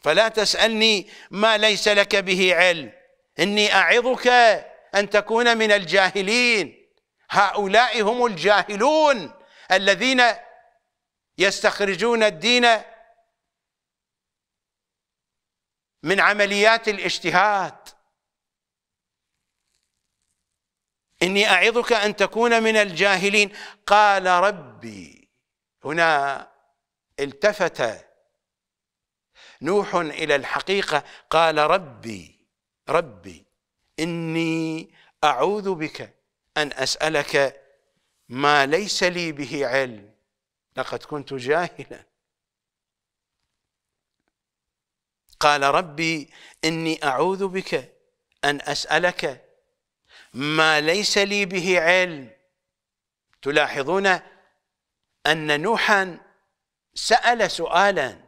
[SPEAKER 1] فلا تسألني ما ليس لك به علم إني أعظك أن تكون من الجاهلين هؤلاء هم الجاهلون الذين يستخرجون الدين من عمليات الاجتهاد إني أعظك أن تكون من الجاهلين قال ربي هنا التفت نوح إلى الحقيقة قال ربي ربي إني أعوذ بك أن أسألك ما ليس لي به علم لقد كنت جاهلا قال ربي إني أعوذ بك أن أسألك ما ليس لي به علم تلاحظون أن نوحا سأل سؤالا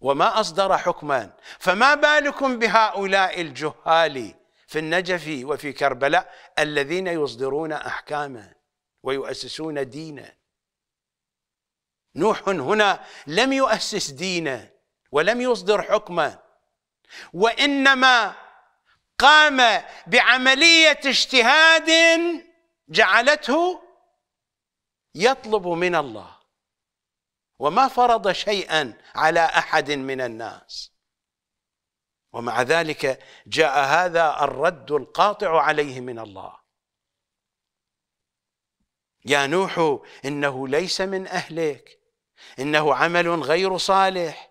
[SPEAKER 1] وما أصدر حكما فما بالكم بهؤلاء الجهال في النجف وفي كربلاء الذين يصدرون أحكاما ويؤسسون دينا نوح هنا لم يؤسس دينا ولم يصدر حكما وإنما قام بعملية اجتهاد جعلته يطلب من الله وما فرض شيئا على احد من الناس ومع ذلك جاء هذا الرد القاطع عليه من الله يا نوح انه ليس من اهلك انه عمل غير صالح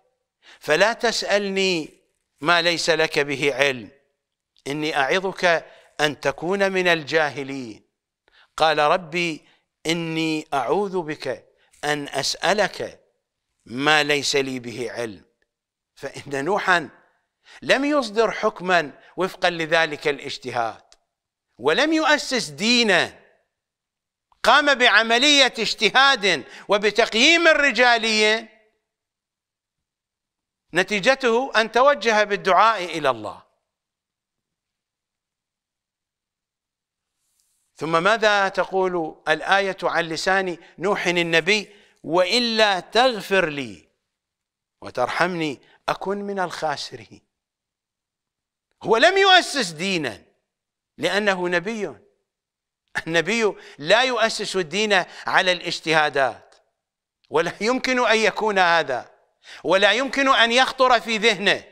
[SPEAKER 1] فلا تسالني ما ليس لك به علم اني اعظك ان تكون من الجاهلين قال ربي اني اعوذ بك أن أسألك ما ليس لي به علم فإن نوحا لم يصدر حكما وفقا لذلك الاجتهاد ولم يؤسس دينا قام بعملية اجتهاد وبتقييم الرجالية نتيجته أن توجه بالدعاء إلى الله ثم ماذا تقول الآية عن لسان نوح النبي وإلا تغفر لي وترحمني أكن من الخاسرين هو لم يؤسس دينا لأنه نبي النبي لا يؤسس الدين على الاجتهادات ولا يمكن أن يكون هذا ولا يمكن أن يخطر في ذهنه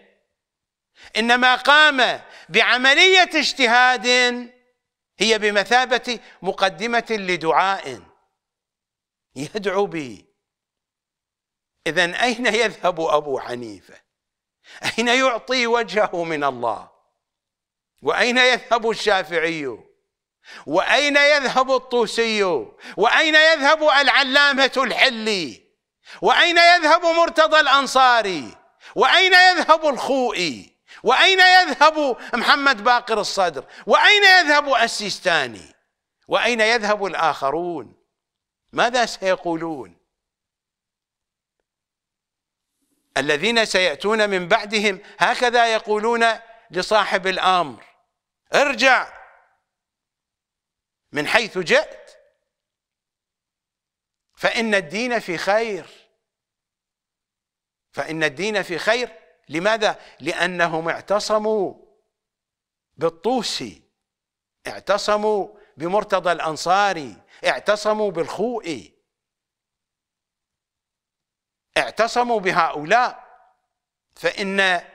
[SPEAKER 1] إنما قام بعملية اجتهاد هي بمثابة مقدمة لدعاء يدعو به إذا أين يذهب أبو حنيفة أين يعطي وجهه من الله وأين يذهب الشافعي وأين يذهب الطوسي وأين يذهب العلامة الحلي وأين يذهب مرتضى الأنصاري وأين يذهب الخوئي وأين يذهب محمد باقر الصدر وأين يذهب السيستاني وأين يذهب الآخرون ماذا سيقولون الذين سيأتون من بعدهم هكذا يقولون لصاحب الأمر ارجع من حيث جئت فإن الدين في خير فإن الدين في خير لماذا؟ لأنهم اعتصموا بالطوسي اعتصموا بمرتضى الأنصاري اعتصموا بالخوئي اعتصموا بهؤلاء فإن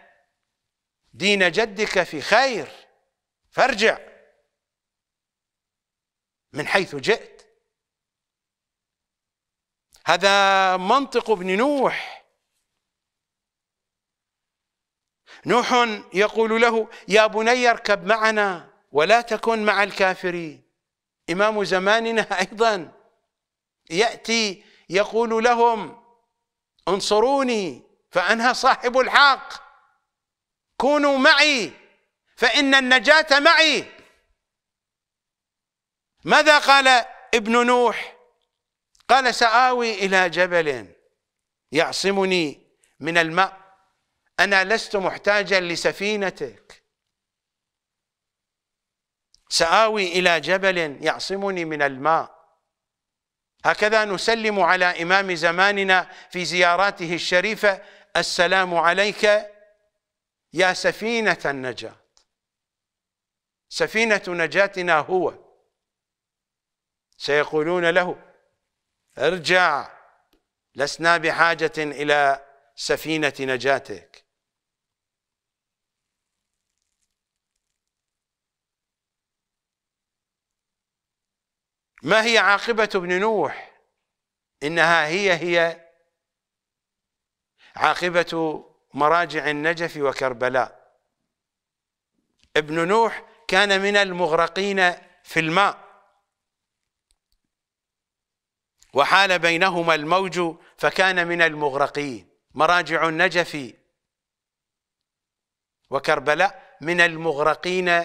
[SPEAKER 1] دين جدك في خير فارجع من حيث جئت هذا منطق ابن نوح نوح يقول له يا بني اركب معنا ولا تكن مع الكافرين إمام زماننا أيضا يأتي يقول لهم انصروني فأنا صاحب الحق كونوا معي فإن النجاة معي ماذا قال ابن نوح قال سآوي إلى جبل يعصمني من الماء أنا لست محتاجا لسفينتك سآوي إلى جبل يعصمني من الماء هكذا نسلم على إمام زماننا في زياراته الشريفة السلام عليك يا سفينة النجاة سفينة نجاتنا هو سيقولون له ارجع لسنا بحاجة إلى سفينة نجاتك ما هي عاقبة ابن نوح إنها هي هي عاقبة مراجع النجف وكربلاء ابن نوح كان من المغرقين في الماء وحال بينهما الموج فكان من المغرقين مراجع النجف وكربلاء من المغرقين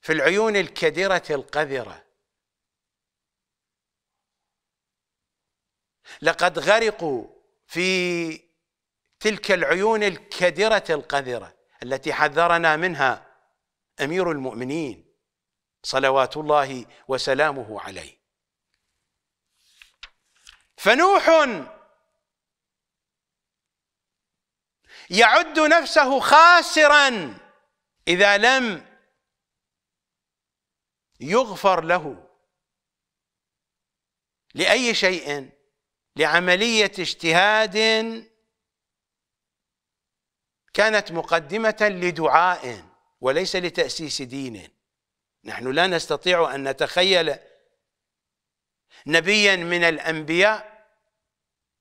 [SPEAKER 1] في العيون الكدرة القذرة لقد غرقوا في تلك العيون الكدرة القذرة التي حذرنا منها أمير المؤمنين صلوات الله وسلامه عليه فنوح يعد نفسه خاسرا إذا لم يغفر له لأي شيء لعملية اجتهاد كانت مقدمة لدعاء وليس لتأسيس دين نحن لا نستطيع أن نتخيل نبيا من الأنبياء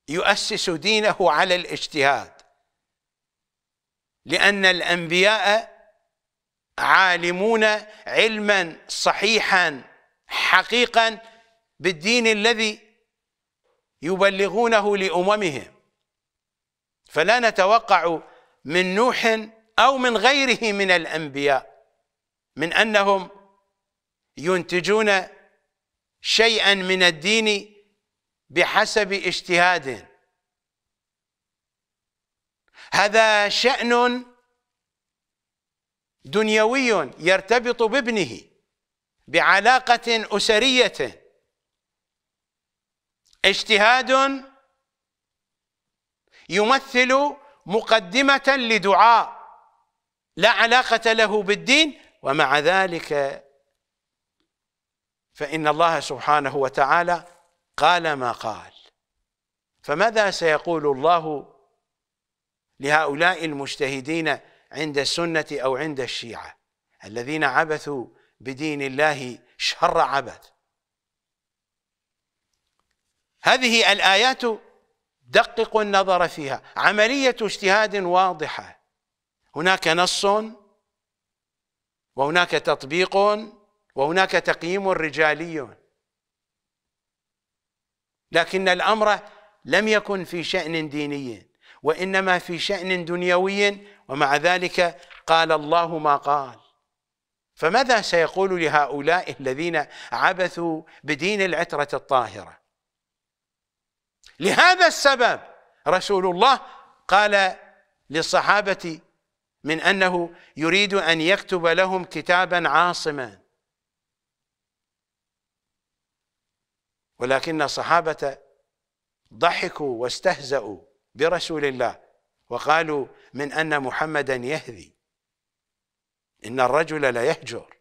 [SPEAKER 1] يؤسس دينه على الاجتهاد لأن الأنبياء عالمون علما صحيحا حقيقا بالدين الذي يبلغونه لأممهم فلا نتوقع من نوح أو من غيره من الأنبياء من أنهم ينتجون شيئا من الدين بحسب اجتهاد هذا شأن دنيوي يرتبط بابنه بعلاقة أسرية اجتهاد يمثل مقدمة لدعاء لا علاقة له بالدين ومع ذلك فإن الله سبحانه وتعالى قال ما قال فماذا سيقول الله لهؤلاء المجتهدين عند السنة أو عند الشيعة الذين عبثوا بدين الله شر عبث هذه الآيات دققوا النظر فيها عملية اجتهاد واضحة هناك نص وهناك تطبيق وهناك تقييم رجالي لكن الأمر لم يكن في شأن ديني وإنما في شأن دنيوي ومع ذلك قال الله ما قال فماذا سيقول لهؤلاء الذين عبثوا بدين العترة الطاهرة لهذا السبب رسول الله قال للصحابة من أنه يريد أن يكتب لهم كتابا عاصما ولكن الصحابة ضحكوا واستهزأوا برسول الله وقالوا من أن محمدا يهذي إن الرجل لا يهجر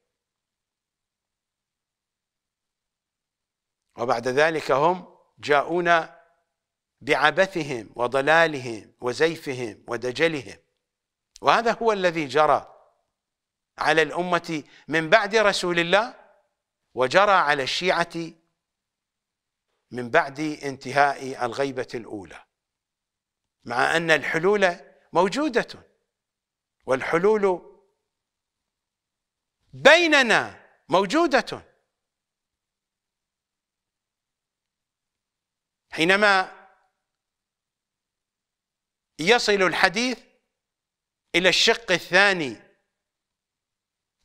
[SPEAKER 1] وبعد ذلك هم جاءونا بعبثهم وضلالهم وزيفهم ودجلهم وهذا هو الذي جرى على الأمة من بعد رسول الله وجرى على الشيعة من بعد انتهاء الغيبة الأولى مع أن الحلول موجودة والحلول بيننا موجودة حينما يصل الحديث إلى الشق الثاني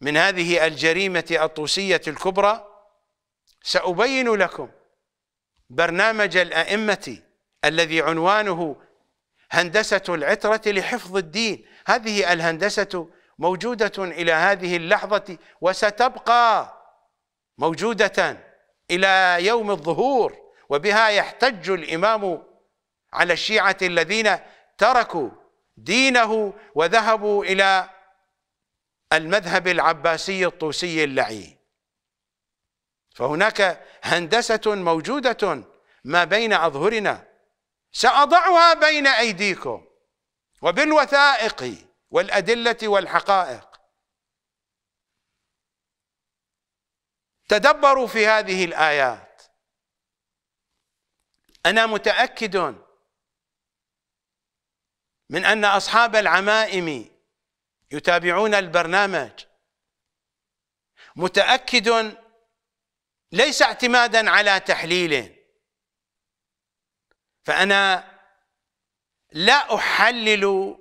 [SPEAKER 1] من هذه الجريمة الطوسية الكبرى سأبين لكم برنامج الأئمة الذي عنوانه هندسة العترة لحفظ الدين هذه الهندسة موجودة إلى هذه اللحظة وستبقى موجودة إلى يوم الظهور وبها يحتج الإمام على الشيعة الذين تركوا دينه وذهبوا إلى المذهب العباسي الطوسي اللعين فهناك هندسة موجودة ما بين أظهرنا سأضعها بين أيديكم وبالوثائق والأدلة والحقائق تدبروا في هذه الآيات أنا متأكد من أن أصحاب العمائم يتابعون البرنامج متأكد ليس اعتمادا على تحليل فأنا لا أحلل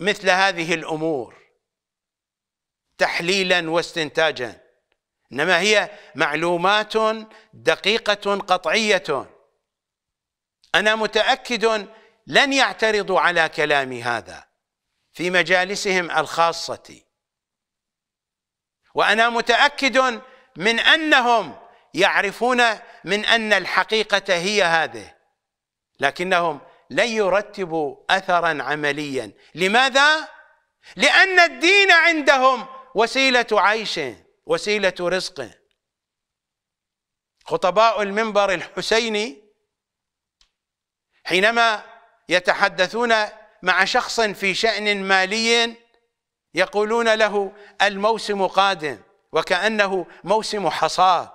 [SPEAKER 1] مثل هذه الأمور تحليلا واستنتاجا إنما هي معلومات دقيقة قطعية أنا متأكد لن يعترضوا على كلامي هذا في مجالسهم الخاصة وأنا متأكد من أنهم يعرفون من أن الحقيقة هي هذه لكنهم لن يرتبوا أثرا عمليا لماذا؟ لأن الدين عندهم وسيلة عيش وسيلة رزق خطباء المنبر الحسيني حينما يتحدثون مع شخص في شأن مالي يقولون له الموسم قادم وكأنه موسم حصاد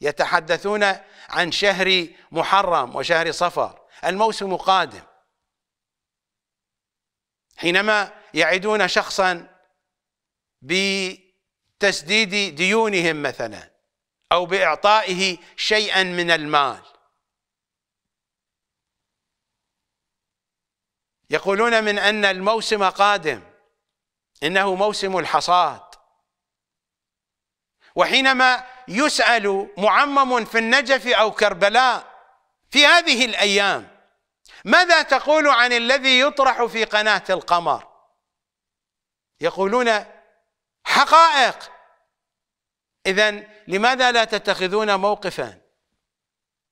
[SPEAKER 1] يتحدثون عن شهر محرم وشهر صفر الموسم قادم حينما يعدون شخصا بتسديد ديونهم مثلا او باعطائه شيئا من المال يقولون من أن الموسم قادم إنه موسم الحصاد وحينما يسأل معمم في النجف أو كربلاء في هذه الأيام ماذا تقول عن الذي يطرح في قناة القمر يقولون حقائق إذا لماذا لا تتخذون موقفا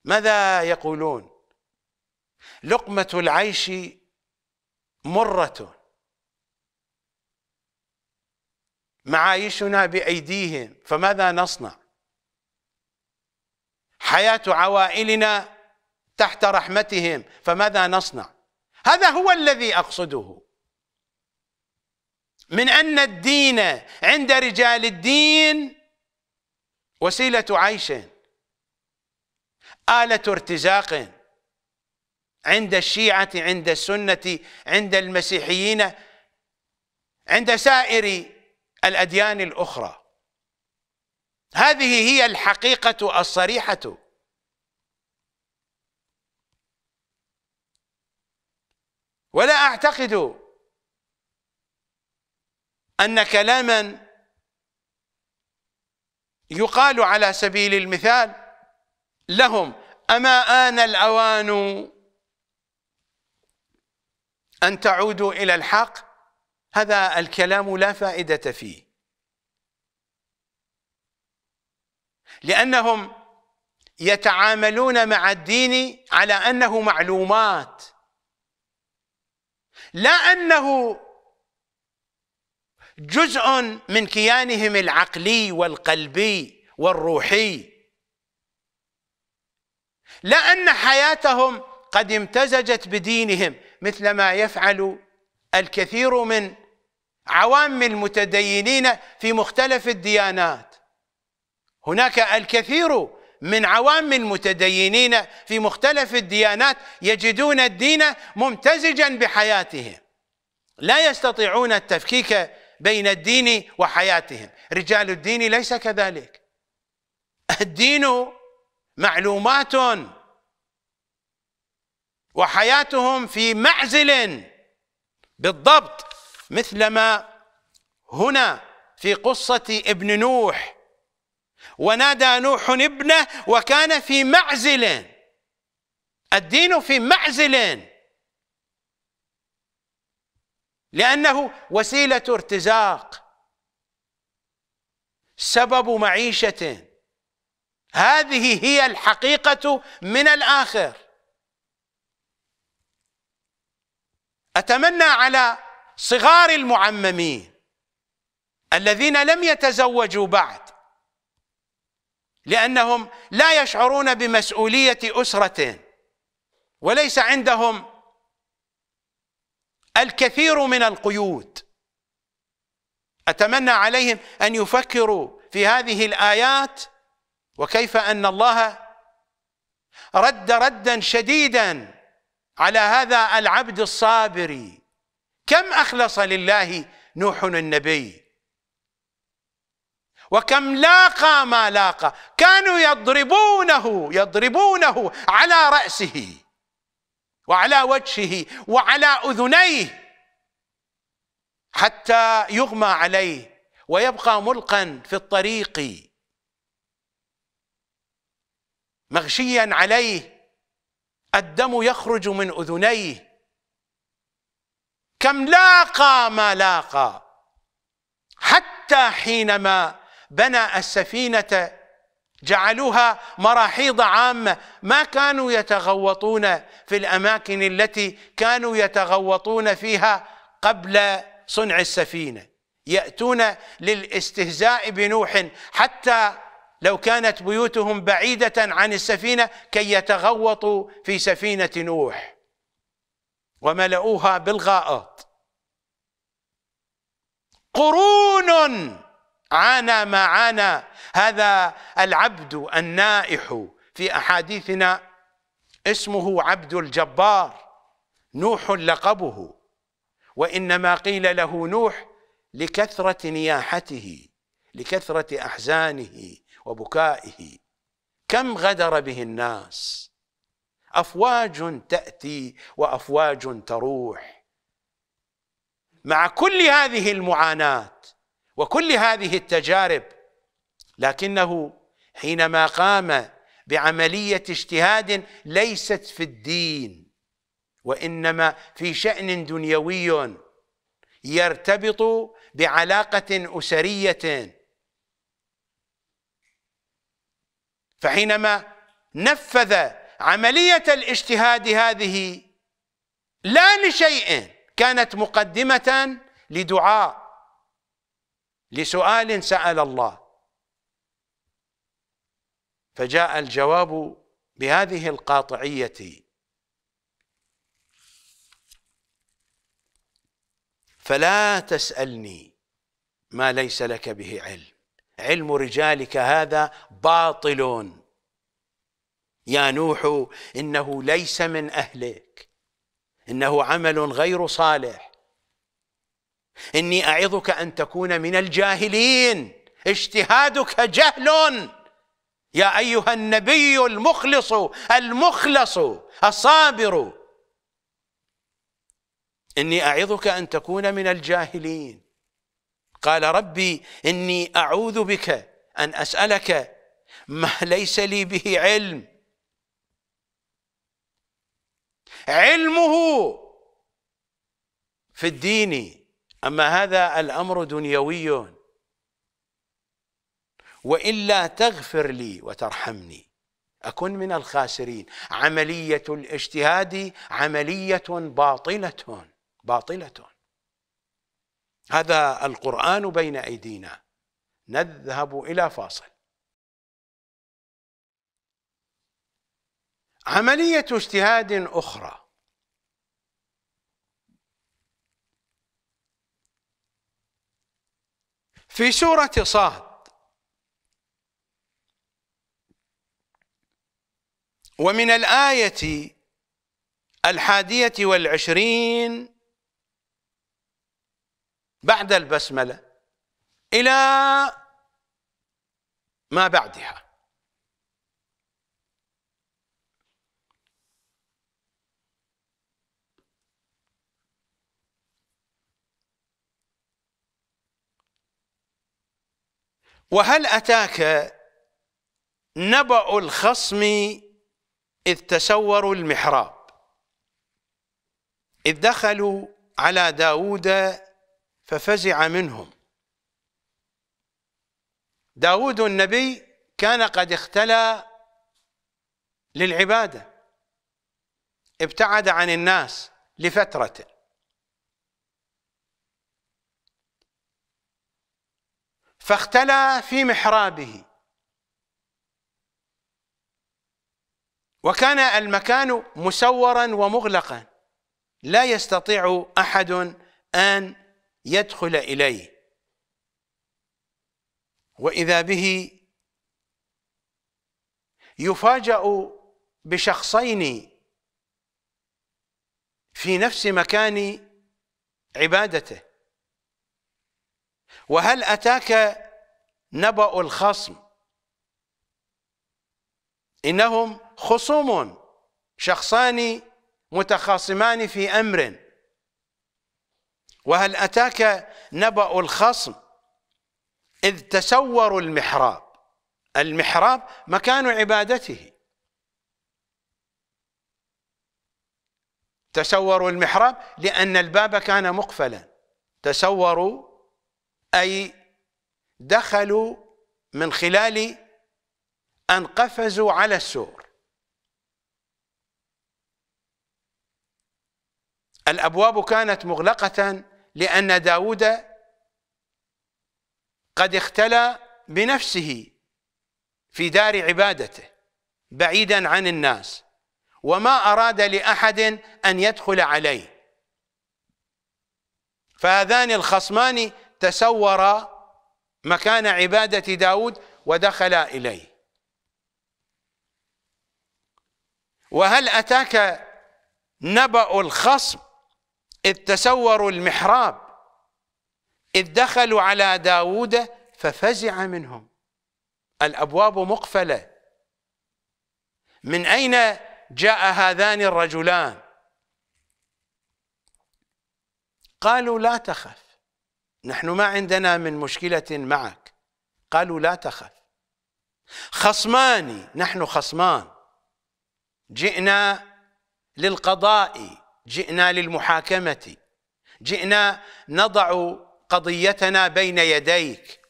[SPEAKER 1] ماذا يقولون لقمة العيش مرة معايشنا بأيديهم فماذا نصنع حياة عوائلنا تحت رحمتهم فماذا نصنع هذا هو الذي أقصده من أن الدين عند رجال الدين وسيلة عيش آلة ارتزاق عند الشيعة عند السنة عند المسيحيين عند سائر الأديان الأخرى هذه هي الحقيقة الصريحة ولا أعتقد أن كلاما يقال على سبيل المثال لهم أما آن الأوان أن تعودوا إلى الحق هذا الكلام لا فائدة فيه لأنهم يتعاملون مع الدين على أنه معلومات لا أنه جزء من كيانهم العقلي والقلبي والروحي لا أن حياتهم قد امتزجت بدينهم مثل ما يفعل الكثير من عوام المتدينين في مختلف الديانات هناك الكثير من عوام المتدينين في مختلف الديانات يجدون الدين ممتزجا بحياتهم لا يستطيعون التفكيك بين الدين وحياتهم رجال الدين ليس كذلك الدين معلومات وحياتهم في معزل بالضبط مثلما هنا في قصة ابن نوح ونادى نوح ابنه وكان في معزل الدين في معزل لأنه وسيلة ارتزاق سبب معيشة هذه هي الحقيقة من الآخر اتمنى على صغار المعممين الذين لم يتزوجوا بعد لانهم لا يشعرون بمسؤوليه اسره وليس عندهم الكثير من القيود اتمنى عليهم ان يفكروا في هذه الايات وكيف ان الله رد ردا شديدا على هذا العبد الصابر كم أخلص لله نوح النبي وكم لاقى ما لاقى كانوا يضربونه يضربونه على رأسه وعلى وجهه وعلى أذنيه حتى يغمى عليه ويبقى ملقا في الطريق مغشيا عليه الدم يخرج من أذنيه كم لاقى ما لاقى حتى حينما بنى السفينة جعلوها مراحيض عامة ما كانوا يتغوطون في الأماكن التي كانوا يتغوطون فيها قبل صنع السفينة يأتون للاستهزاء بنوح حتى لو كانت بيوتهم بعيدة عن السفينة كي يتغوطوا في سفينة نوح وملؤوها بالغائط قرون عانى ما عانى هذا العبد النائح في أحاديثنا اسمه عبد الجبار نوح لقبه وإنما قيل له نوح لكثرة نياحته لكثرة أحزانه وبكائه كم غدر به الناس افواج تاتي وافواج تروح مع كل هذه المعاناه وكل هذه التجارب لكنه حينما قام بعمليه اجتهاد ليست في الدين وانما في شان دنيوي يرتبط بعلاقه اسريه فحينما نفذ عملية الاجتهاد هذه لا لشيء كانت مقدمة لدعاء لسؤال سأل الله فجاء الجواب بهذه القاطعية فلا تسألني ما ليس لك به علم علم رجالك هذا باطل يا نوح انه ليس من اهلك انه عمل غير صالح اني اعظك ان تكون من الجاهلين اجتهادك جهل يا ايها النبي المخلص المخلص الصابر اني اعظك ان تكون من الجاهلين قال ربي إني أعوذ بك أن أسألك ما ليس لي به علم علمه في الدين أما هذا الأمر دنيوي وإلا تغفر لي وترحمني أكن من الخاسرين عملية الاجتهاد عملية باطلة باطلة هذا القرآن بين أيدينا نذهب إلى فاصل عملية اجتهاد أخرى في سورة صاد ومن الآية الحادية والعشرين بعد البسملة إلى ما بعدها وهل أتاك نبأ الخصم إذ تسوروا المحراب إذ دخلوا على داود ففزع منهم داود النبي كان قد اختلى للعبادة ابتعد عن الناس لفترة فاختلى في محرابه وكان المكان مسورا ومغلقا لا يستطيع أحد أن يدخل إليه وإذا به يفاجأ بشخصين في نفس مكان عبادته وهل أتاك نبأ الخصم إنهم خصوم شخصان متخاصمان في أمر وهل أتاك نبأ الخصم إذ تسوروا المحراب المحراب مكان عبادته تسوروا المحراب لأن الباب كان مقفلا تسوروا أي دخلوا من خلال أن قفزوا على السور الأبواب كانت مغلقة لأن داود قد اختلى بنفسه في دار عبادته بعيدا عن الناس وما أراد لأحد أن يدخل عليه فهذان الخصمان تسورا مكان عبادة داود ودخلا إليه وهل أتاك نبأ الخصم إذ تسوروا المحراب إذ دخلوا على داوود ففزع منهم الأبواب مقفلة من أين جاء هذان الرجلان قالوا لا تخف نحن ما عندنا من مشكلة معك قالوا لا تخف خصمان نحن خصمان جئنا للقضاء جئنا للمحاكمة جئنا نضع قضيتنا بين يديك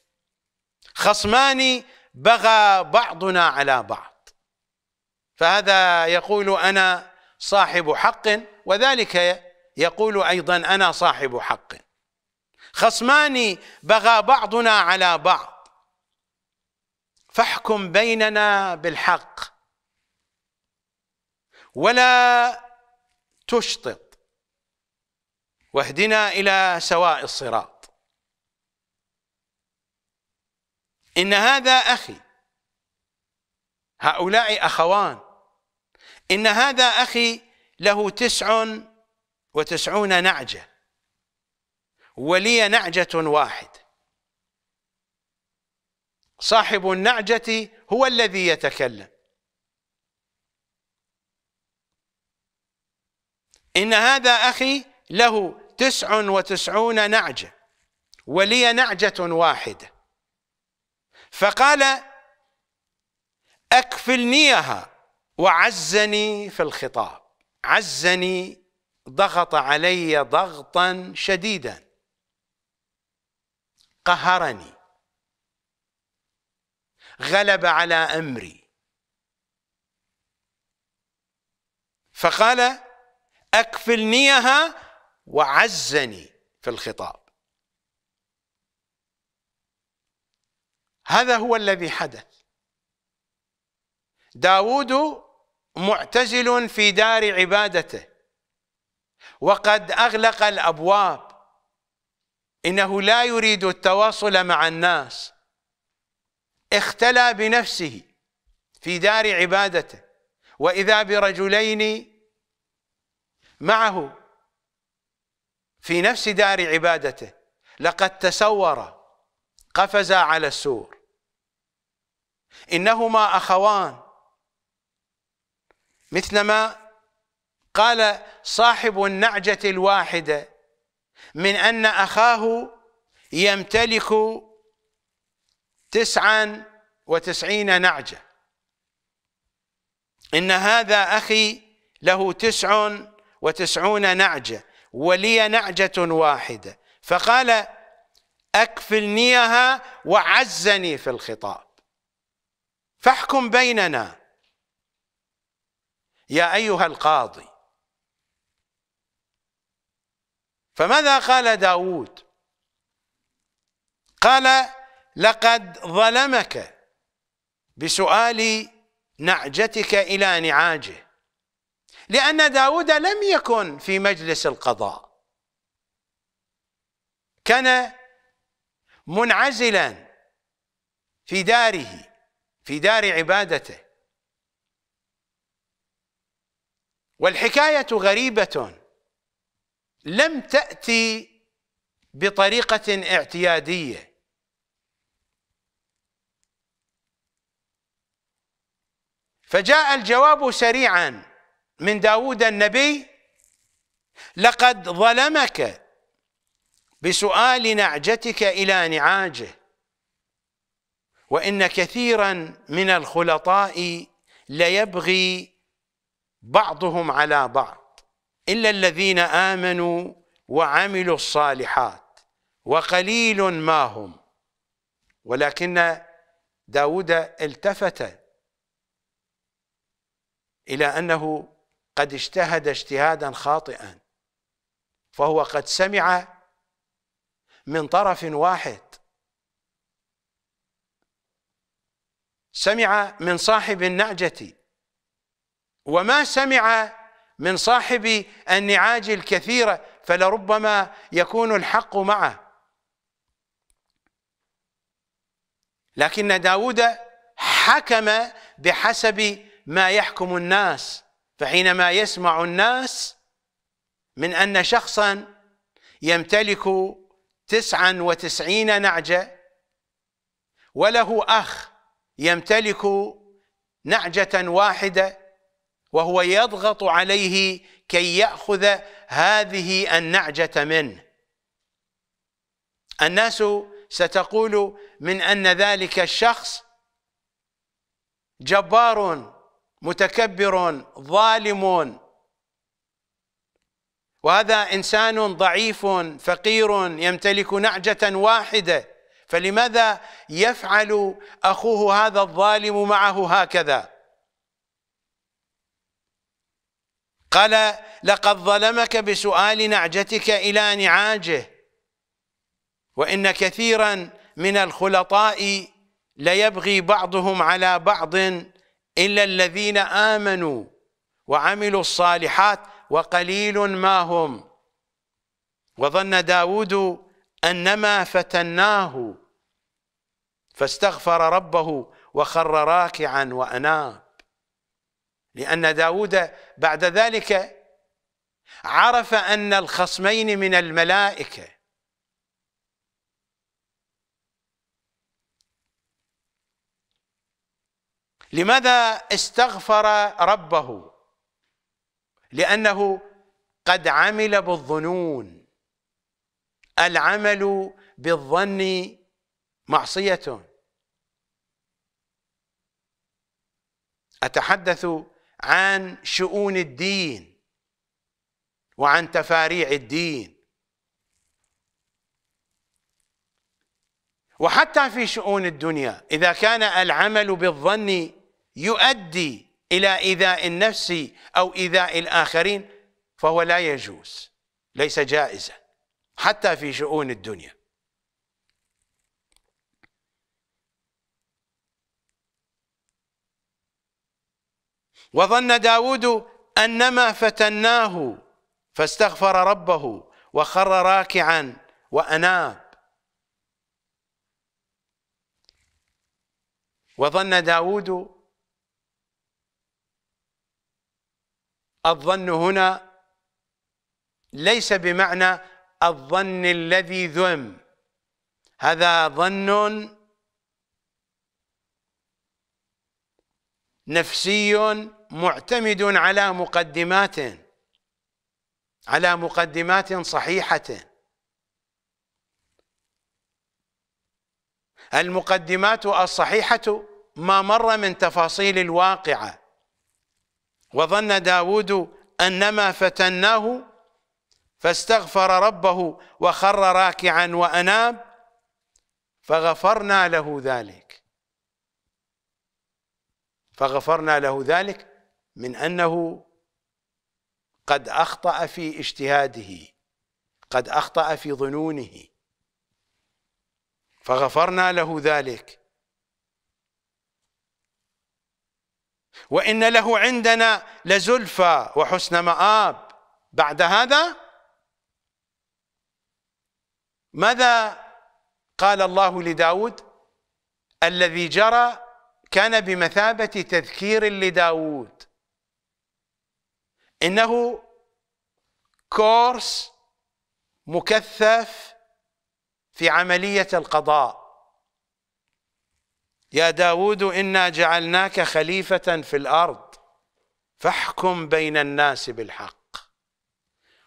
[SPEAKER 1] خصمان بغى بعضنا على بعض فهذا يقول أنا صاحب حق وذلك يقول أيضا أنا صاحب حق خصمان بغى بعضنا على بعض فاحكم بيننا بالحق ولا تشطط واهدنا إلى سواء الصراط إن هذا أخي هؤلاء أخوان إن هذا أخي له تسع وتسعون نعجة ولي نعجة واحد صاحب النعجة هو الذي يتكلم إن هذا أخي له تسع وتسعون نعجة ولي نعجة واحدة فقال أكفلنيها وعزني في الخطاب عزني ضغط علي ضغطا شديدا قهرني غلب على أمري فقال أكفلنيها وعزني في الخطاب هذا هو الذي حدث داود معتزل في دار عبادته وقد أغلق الأبواب إنه لا يريد التواصل مع الناس اختلى بنفسه في دار عبادته وإذا برجلين معه في نفس دار عبادته لقد تسور قفزا على السور إنهما أخوان مثلما قال صاحب النعجة الواحدة من أن أخاه يمتلك تسعا وتسعين نعجة إن هذا أخي له تسع وتسعون نعجة ولي نعجة واحدة فقال أكفلنيها وعزني في الخطاب فاحكم بيننا يا أيها القاضي فماذا قال داود قال لقد ظلمك بسؤال نعجتك إلى نعاجه لأن داود لم يكن في مجلس القضاء كان منعزلا في داره في دار عبادته والحكاية غريبة لم تأتي بطريقة اعتيادية فجاء الجواب سريعا من داود النبي لقد ظلمك بسؤال نعجتك إلى نعاجه وإن كثيرا من الخلطاء ليبغي بعضهم على بعض إلا الذين آمنوا وعملوا الصالحات وقليل ما هم ولكن داود التفت إلى أنه قد اجتهد اجتهادا خاطئا فهو قد سمع من طرف واحد سمع من صاحب النعجة وما سمع من صاحب النعاج الكثيرة فلربما يكون الحق معه لكن داود حكم بحسب ما يحكم الناس فحينما يسمع الناس من أن شخصا يمتلك تسعا وتسعين نعجة وله أخ يمتلك نعجة واحدة وهو يضغط عليه كي يأخذ هذه النعجة منه الناس ستقول من أن ذلك الشخص جبار متكبر ظالم وهذا انسان ضعيف فقير يمتلك نعجه واحده فلماذا يفعل اخوه هذا الظالم معه هكذا قال لقد ظلمك بسؤال نعجتك الى نعاجه وان كثيرا من الخلطاء ليبغي بعضهم على بعض إلا الذين آمنوا وعملوا الصالحات وقليل ما هم وظن داود أنما فتناه فاستغفر ربه وخر راكعا وأناب لأن داود بعد ذلك عرف أن الخصمين من الملائكة لماذا استغفر ربه لانه قد عمل بالظنون العمل بالظن معصيه اتحدث عن شؤون الدين وعن تفاريع الدين وحتى في شؤون الدنيا اذا كان العمل بالظن يؤدي إلى إيذاء النفس أو إيذاء الآخرين فهو لا يجوز ليس جائزا حتى في شؤون الدنيا وظن داود أنما فتناه فاستغفر ربه وخر راكعا وأناب وظن داود الظن هنا ليس بمعنى الظن الذي ذم هذا ظن نفسي معتمد على مقدمات على مقدمات صحيحة المقدمات الصحيحة ما مر من تفاصيل الواقعه وظن داود أنما فتناه فاستغفر ربه وخر راكعا وأناب فغفرنا له ذلك فغفرنا له ذلك من أنه قد أخطأ في اجتهاده قد أخطأ في ظنونه فغفرنا له ذلك وإن له عندنا لزلفى وحسن مآب بعد هذا ماذا قال الله لداود الذي جرى كان بمثابة تذكير لداود إنه كورس مكثف في عملية القضاء يا داود إنا جعلناك خليفة في الأرض فاحكم بين الناس بالحق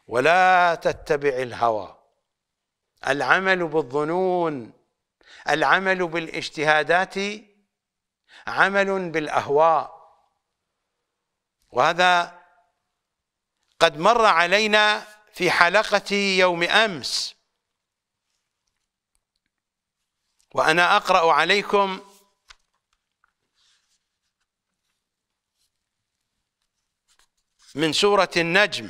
[SPEAKER 1] ولا تتبع الهوى العمل بالظنون العمل بالاجتهادات عمل بالأهواء وهذا قد مر علينا في حلقة يوم أمس وأنا أقرأ عليكم من سورة النجم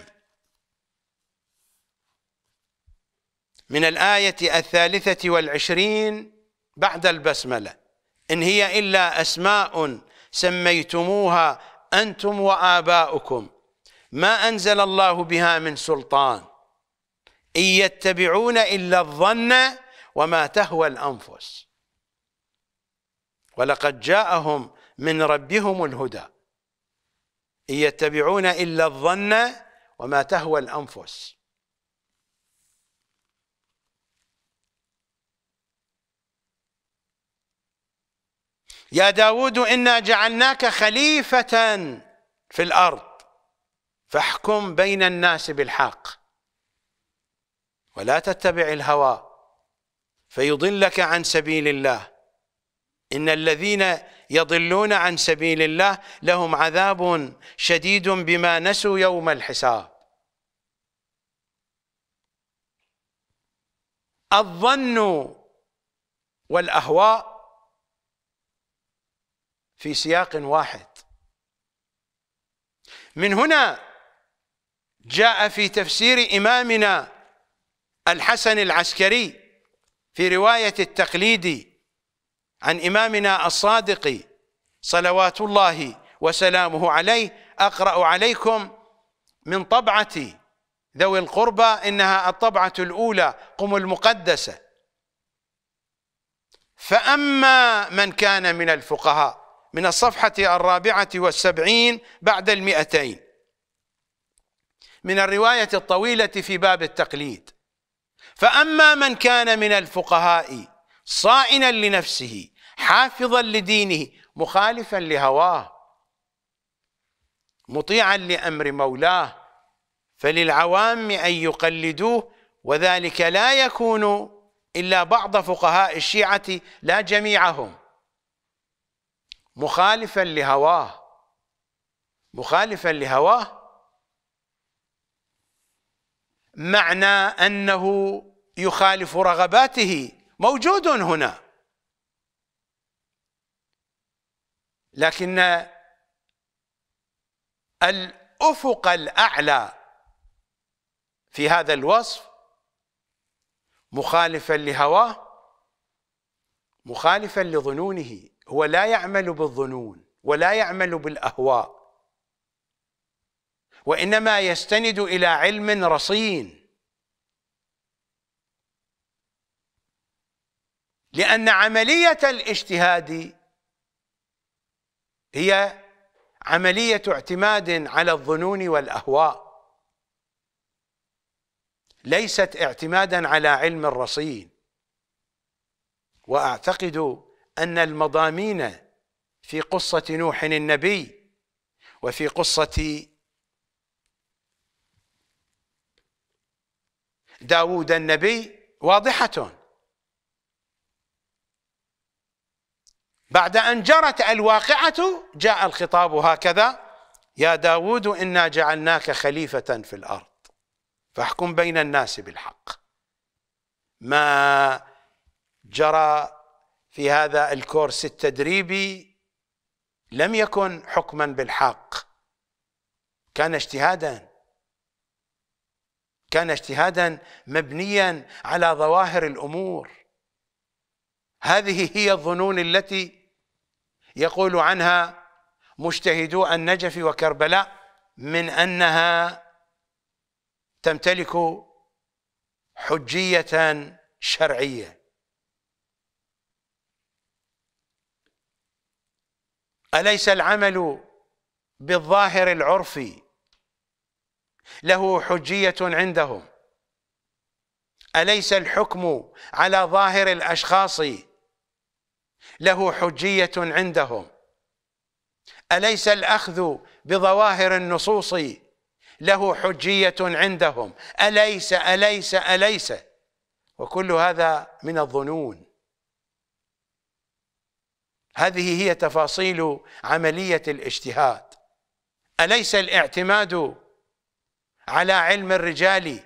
[SPEAKER 1] من الآية الثالثة والعشرين بعد البسملة إن هي إلا أسماء سميتموها أنتم وآباؤكم ما أنزل الله بها من سلطان إن يتبعون إلا الظن وما تهوى الأنفس ولقد جاءهم من ربهم الهدى إن يتبعون إلا الظن وما تهوى الأنفس يا داود إنا جعلناك خليفة في الأرض فاحكم بين الناس بالحق ولا تتبع الهوى فيضلك عن سبيل الله إن الذين يضلون عن سبيل الله لهم عذاب شديد بما نسوا يوم الحساب الظن والاهواء في سياق واحد من هنا جاء في تفسير امامنا الحسن العسكري في روايه التقليدي عن إمامنا الصادق صلوات الله وسلامه عليه أقرأ عليكم من طبعة ذوي القربى إنها الطبعة الأولى قم المقدسة فأما من كان من الفقهاء من الصفحة الرابعة والسبعين بعد المئتين من الرواية الطويلة في باب التقليد فأما من كان من الفقهاء صائنا لنفسه حافظا لدينه مخالفا لهواه مطيعا لامر مولاه فللعوام ان يقلدوه وذلك لا يكون الا بعض فقهاء الشيعه لا جميعهم مخالفا لهواه مخالفا لهواه معنى انه يخالف رغباته موجود هنا لكن الافق الاعلى في هذا الوصف مخالفا لهواه مخالفا لظنونه هو لا يعمل بالظنون ولا يعمل بالاهواء وانما يستند الى علم رصين لأن عملية الاجتهاد هي عملية اعتماد على الظنون والأهواء ليست اعتمادا على علم الرصين وأعتقد أن المضامين في قصة نوح النبي وفي قصة داود النبي واضحة بعد أن جرت الواقعة جاء الخطاب هكذا يا داود إنا جعلناك خليفة في الأرض فاحكم بين الناس بالحق ما جرى في هذا الكورس التدريبي لم يكن حكما بالحق كان اجتهادا كان اجتهادا مبنيا على ظواهر الأمور هذه هي الظنون التي يقول عنها مجتهدو النجف وكربلاء من انها تمتلك حجيه شرعيه اليس العمل بالظاهر العرفي له حجيه عندهم أليس الحكم على ظاهر الأشخاص له حجية عندهم أليس الأخذ بظواهر النصوص له حجية عندهم أليس أليس أليس وكل هذا من الظنون هذه هي تفاصيل عملية الاجتهاد أليس الاعتماد على علم الرجال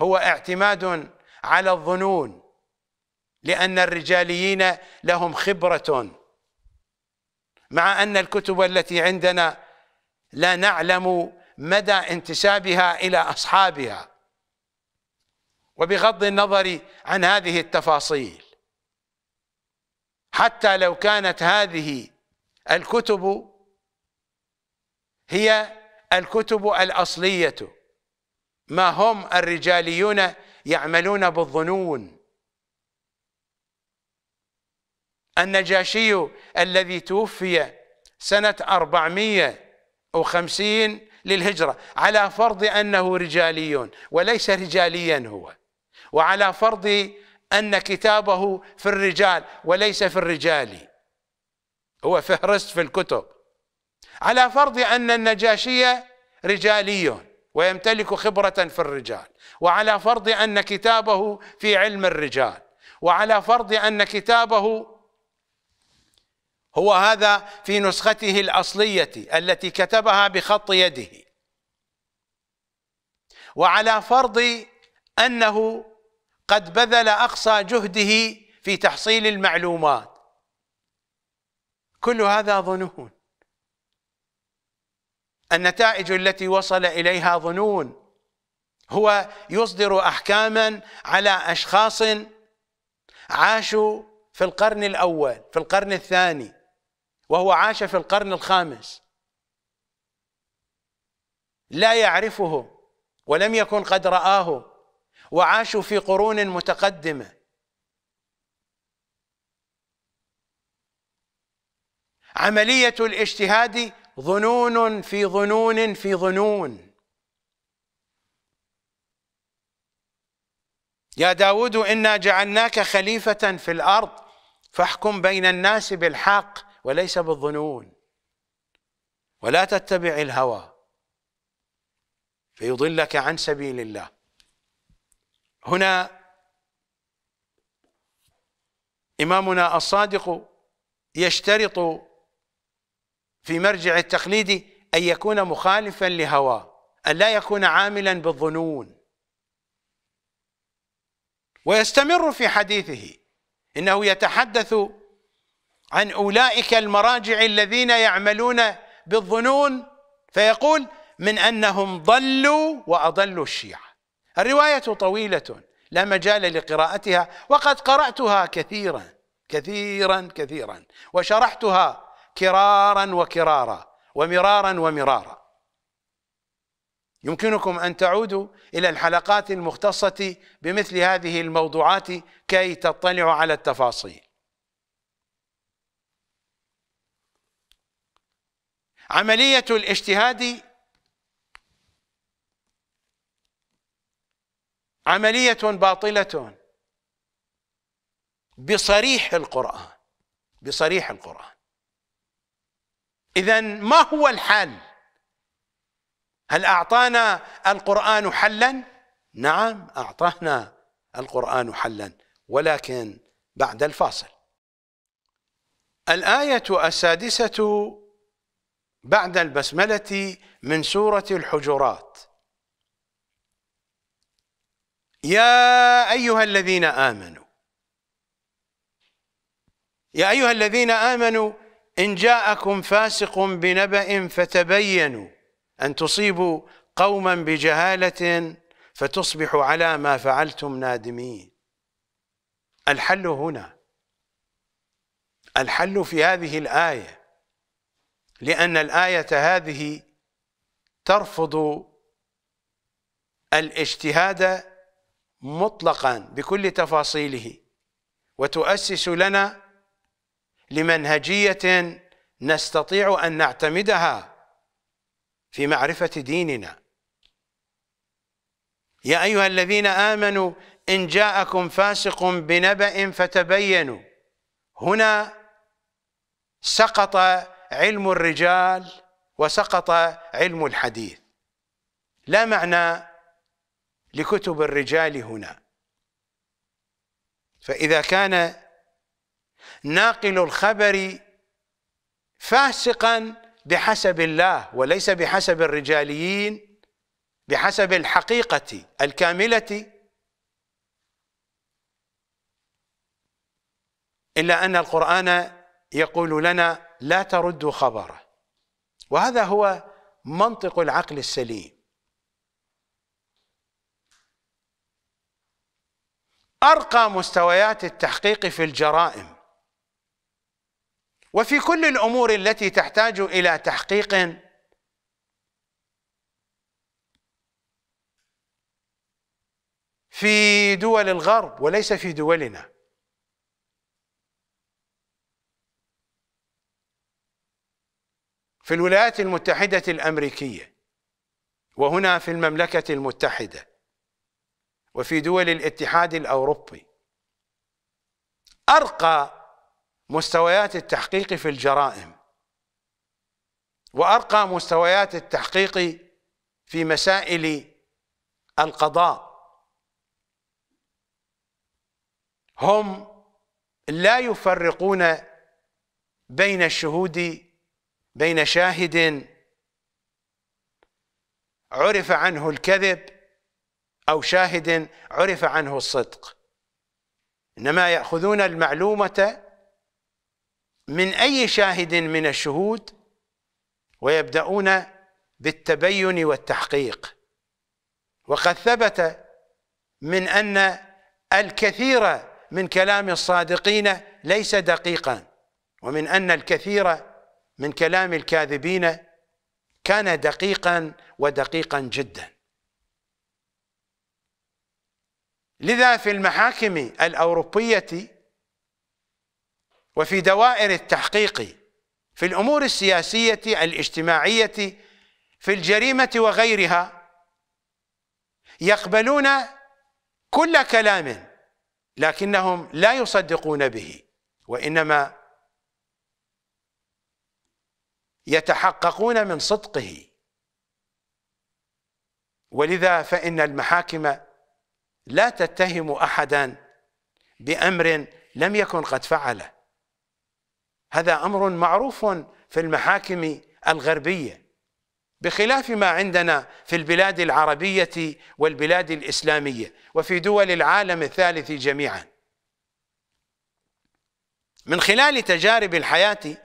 [SPEAKER 1] هو اعتماد على الظنون لأن الرجاليين لهم خبرة مع أن الكتب التي عندنا لا نعلم مدى انتسابها إلى أصحابها وبغض النظر عن هذه التفاصيل حتى لو كانت هذه الكتب هي الكتب الأصلية ما هم الرجاليون يعملون بالظنون النجاشي الذي توفي سنة 450 للهجرة على فرض أنه رجالي وليس رجاليا هو وعلى فرض أن كتابه في الرجال وليس في الرجال هو فهرست في الكتب على فرض أن النجاشي رجالي ويمتلك خبرة في الرجال وعلى فرض أن كتابه في علم الرجال وعلى فرض أن كتابه هو هذا في نسخته الأصلية التي كتبها بخط يده وعلى فرض أنه قد بذل أقصى جهده في تحصيل المعلومات كل هذا ظنون النتائج التي وصل اليها ظنون هو يصدر احكاما على اشخاص عاشوا في القرن الاول في القرن الثاني وهو عاش في القرن الخامس لا يعرفه ولم يكن قد رآه وعاشوا في قرون متقدمه عمليه الاجتهاد ظنون في ظنون في ظنون يا داود إنا جعلناك خليفة في الأرض فاحكم بين الناس بالحق وليس بالظنون ولا تتبع الهوى فيضلك عن سبيل الله هنا إمامنا الصادق يشترط في مرجع التقليد أن يكون مخالفا لهواه أن لا يكون عاملا بالظنون ويستمر في حديثه إنه يتحدث عن أولئك المراجع الذين يعملون بالظنون فيقول من أنهم ضلوا وأضلوا الشيعة الرواية طويلة لا مجال لقراءتها وقد قرأتها كثيرا كثيرا كثيرا وشرحتها كرارا وكرارا ومرارا ومرارا يمكنكم أن تعودوا إلى الحلقات المختصة بمثل هذه الموضوعات كي تطلعوا على التفاصيل عملية الاجتهاد عملية باطلة بصريح القرآن بصريح القرآن اذا ما هو الحل هل اعطانا القران حلا نعم اعطانا القران حلا ولكن بعد الفاصل الايه السادسه بعد البسمله من سوره الحجرات يا ايها الذين امنوا يا ايها الذين امنوا إن جاءكم فاسق بنبأ فتبينوا أن تصيبوا قوما بجهالة فتصبحوا على ما فعلتم نادمين الحل هنا الحل في هذه الآية لأن الآية هذه ترفض الاجتهاد مطلقا بكل تفاصيله وتؤسس لنا لمنهجيه نستطيع ان نعتمدها في معرفه ديننا يا ايها الذين امنوا ان جاءكم فاسق بنبأ فتبينوا هنا سقط علم الرجال وسقط علم الحديث لا معنى لكتب الرجال هنا فإذا كان ناقل الخبر فاسقا بحسب الله وليس بحسب الرجاليين بحسب الحقيقة الكاملة إلا أن القرآن يقول لنا لا تردوا خبره وهذا هو منطق العقل السليم أرقى مستويات التحقيق في الجرائم وفي كل الامور التي تحتاج الى تحقيق في دول الغرب وليس في دولنا في الولايات المتحده الامريكيه وهنا في المملكه المتحده وفي دول الاتحاد الاوروبي ارقى مستويات التحقيق في الجرائم وارقى مستويات التحقيق في مسائل القضاء هم لا يفرقون بين الشهود بين شاهد عرف عنه الكذب او شاهد عرف عنه الصدق انما ياخذون المعلومه من أي شاهد من الشهود ويبدأون بالتبين والتحقيق وقد ثبت من أن الكثير من كلام الصادقين ليس دقيقا ومن أن الكثير من كلام الكاذبين كان دقيقا ودقيقا جدا لذا في المحاكم الأوروبية وفي دوائر التحقيق في الأمور السياسية الاجتماعية في الجريمة وغيرها يقبلون كل كلام لكنهم لا يصدقون به وإنما يتحققون من صدقه ولذا فإن المحاكم لا تتهم أحدا بأمر لم يكن قد فعله هذا امر معروف في المحاكم الغربيه بخلاف ما عندنا في البلاد العربيه والبلاد الاسلاميه وفي دول العالم الثالث جميعا من خلال تجارب الحياه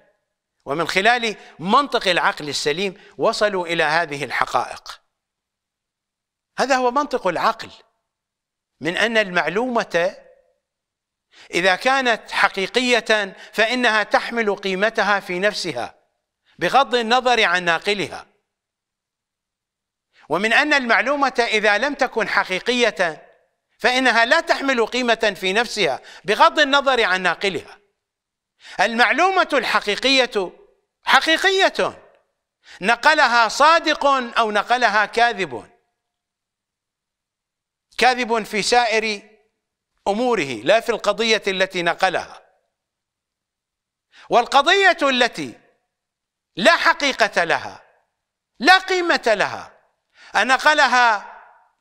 [SPEAKER 1] ومن خلال منطق العقل السليم وصلوا الى هذه الحقائق هذا هو منطق العقل من ان المعلومه إذا كانت حقيقية فإنها تحمل قيمتها في نفسها بغض النظر عن ناقلها ومن أن المعلومة إذا لم تكن حقيقية فإنها لا تحمل قيمة في نفسها بغض النظر عن ناقلها المعلومة الحقيقية حقيقية نقلها صادق أو نقلها كاذب كاذب في سائر أموره لا في القضية التي نقلها والقضية التي لا حقيقة لها لا قيمة لها أنقلها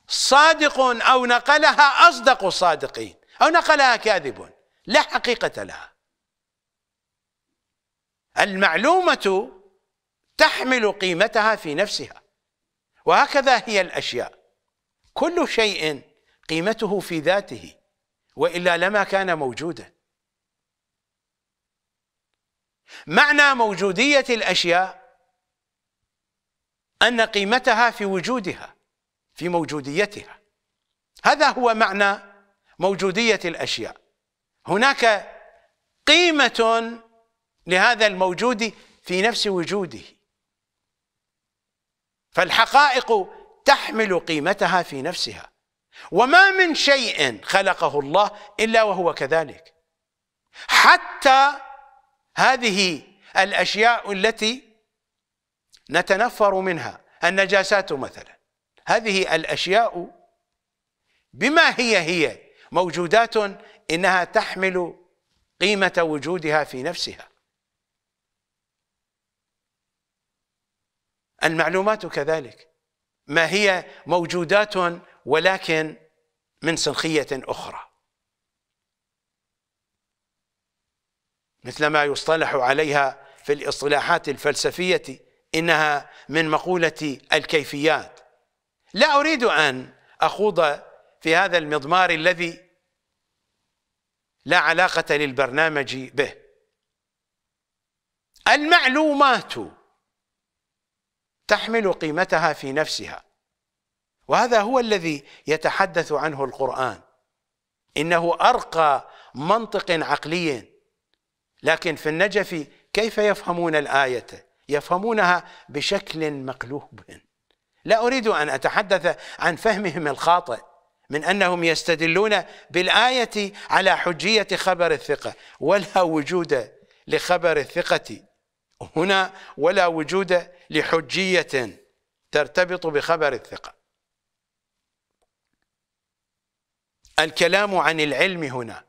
[SPEAKER 1] صادق أو نقلها أصدق الصادقين أو نقلها كاذب لا حقيقة لها المعلومة تحمل قيمتها في نفسها وهكذا هي الأشياء كل شيء قيمته في ذاته وإلا لما كان موجودا معنى موجودية الأشياء أن قيمتها في وجودها في موجوديتها هذا هو معنى موجودية الأشياء هناك قيمة لهذا الموجود في نفس وجوده فالحقائق تحمل قيمتها في نفسها وما من شيء خلقه الله إلا وهو كذلك حتى هذه الأشياء التي نتنفر منها النجاسات مثلا هذه الأشياء بما هي هي موجودات إنها تحمل قيمة وجودها في نفسها المعلومات كذلك ما هي موجودات ولكن من سنخية أخرى مثل ما يصطلح عليها في الاصطلاحات الفلسفية إنها من مقولة الكيفيات لا أريد أن أخوض في هذا المضمار الذي لا علاقة للبرنامج به المعلومات تحمل قيمتها في نفسها وهذا هو الذي يتحدث عنه القرآن إنه أرقى منطق عقلي لكن في النجف كيف يفهمون الآية يفهمونها بشكل مقلوب لا أريد أن أتحدث عن فهمهم الخاطئ من أنهم يستدلون بالآية على حجية خبر الثقة ولا وجود لخبر الثقة هنا ولا وجود لحجية ترتبط بخبر الثقة الكلام عن العلم هنا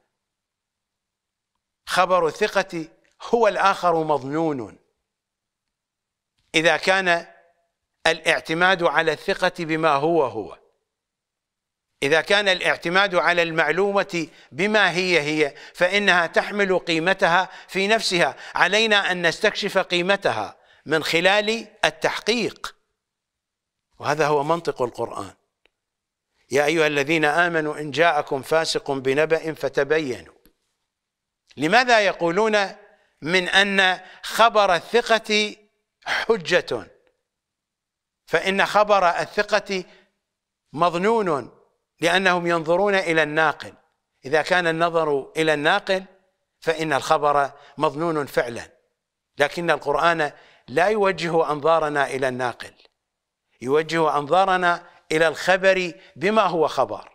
[SPEAKER 1] خبر الثقة هو الآخر مظنون إذا كان الاعتماد على الثقة بما هو هو إذا كان الاعتماد على المعلومة بما هي هي فإنها تحمل قيمتها في نفسها علينا أن نستكشف قيمتها من خلال التحقيق وهذا هو منطق القرآن يا أيها الذين آمنوا إن جاءكم فاسق بنبأ فتبينوا لماذا يقولون من أن خبر الثقة حجة فإن خبر الثقة مظنون لأنهم ينظرون إلى الناقل إذا كان النظر إلى الناقل فإن الخبر مظنون فعلا لكن القرآن لا يوجه أنظارنا إلى الناقل يوجه أنظارنا الى الخبر بما هو خبر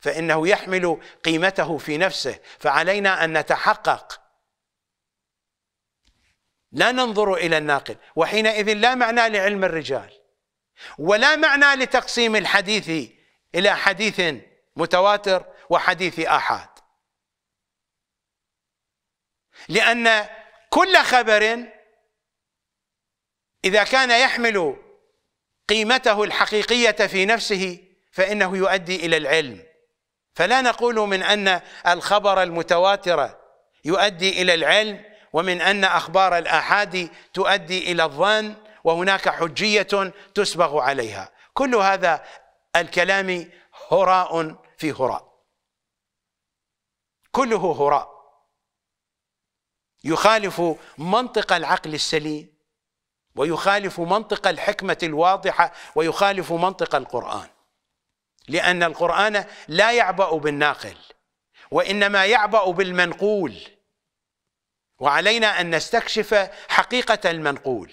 [SPEAKER 1] فانه يحمل قيمته في نفسه فعلينا ان نتحقق لا ننظر الى الناقل وحينئذ لا معنى لعلم الرجال ولا معنى لتقسيم الحديث الى حديث متواتر وحديث احاد لان كل خبر اذا كان يحمل قيمته الحقيقية في نفسه فإنه يؤدي إلى العلم فلا نقول من أن الخبر المتواتر يؤدي إلى العلم ومن أن أخبار الآحاد تؤدي إلى الظن وهناك حجية تسبغ عليها كل هذا الكلام هراء في هراء كله هراء يخالف منطق العقل السليم ويخالف منطق الحكمة الواضحة ويخالف منطق القرآن لأن القرآن لا يعبأ بالناقل وإنما يعبأ بالمنقول وعلينا أن نستكشف حقيقة المنقول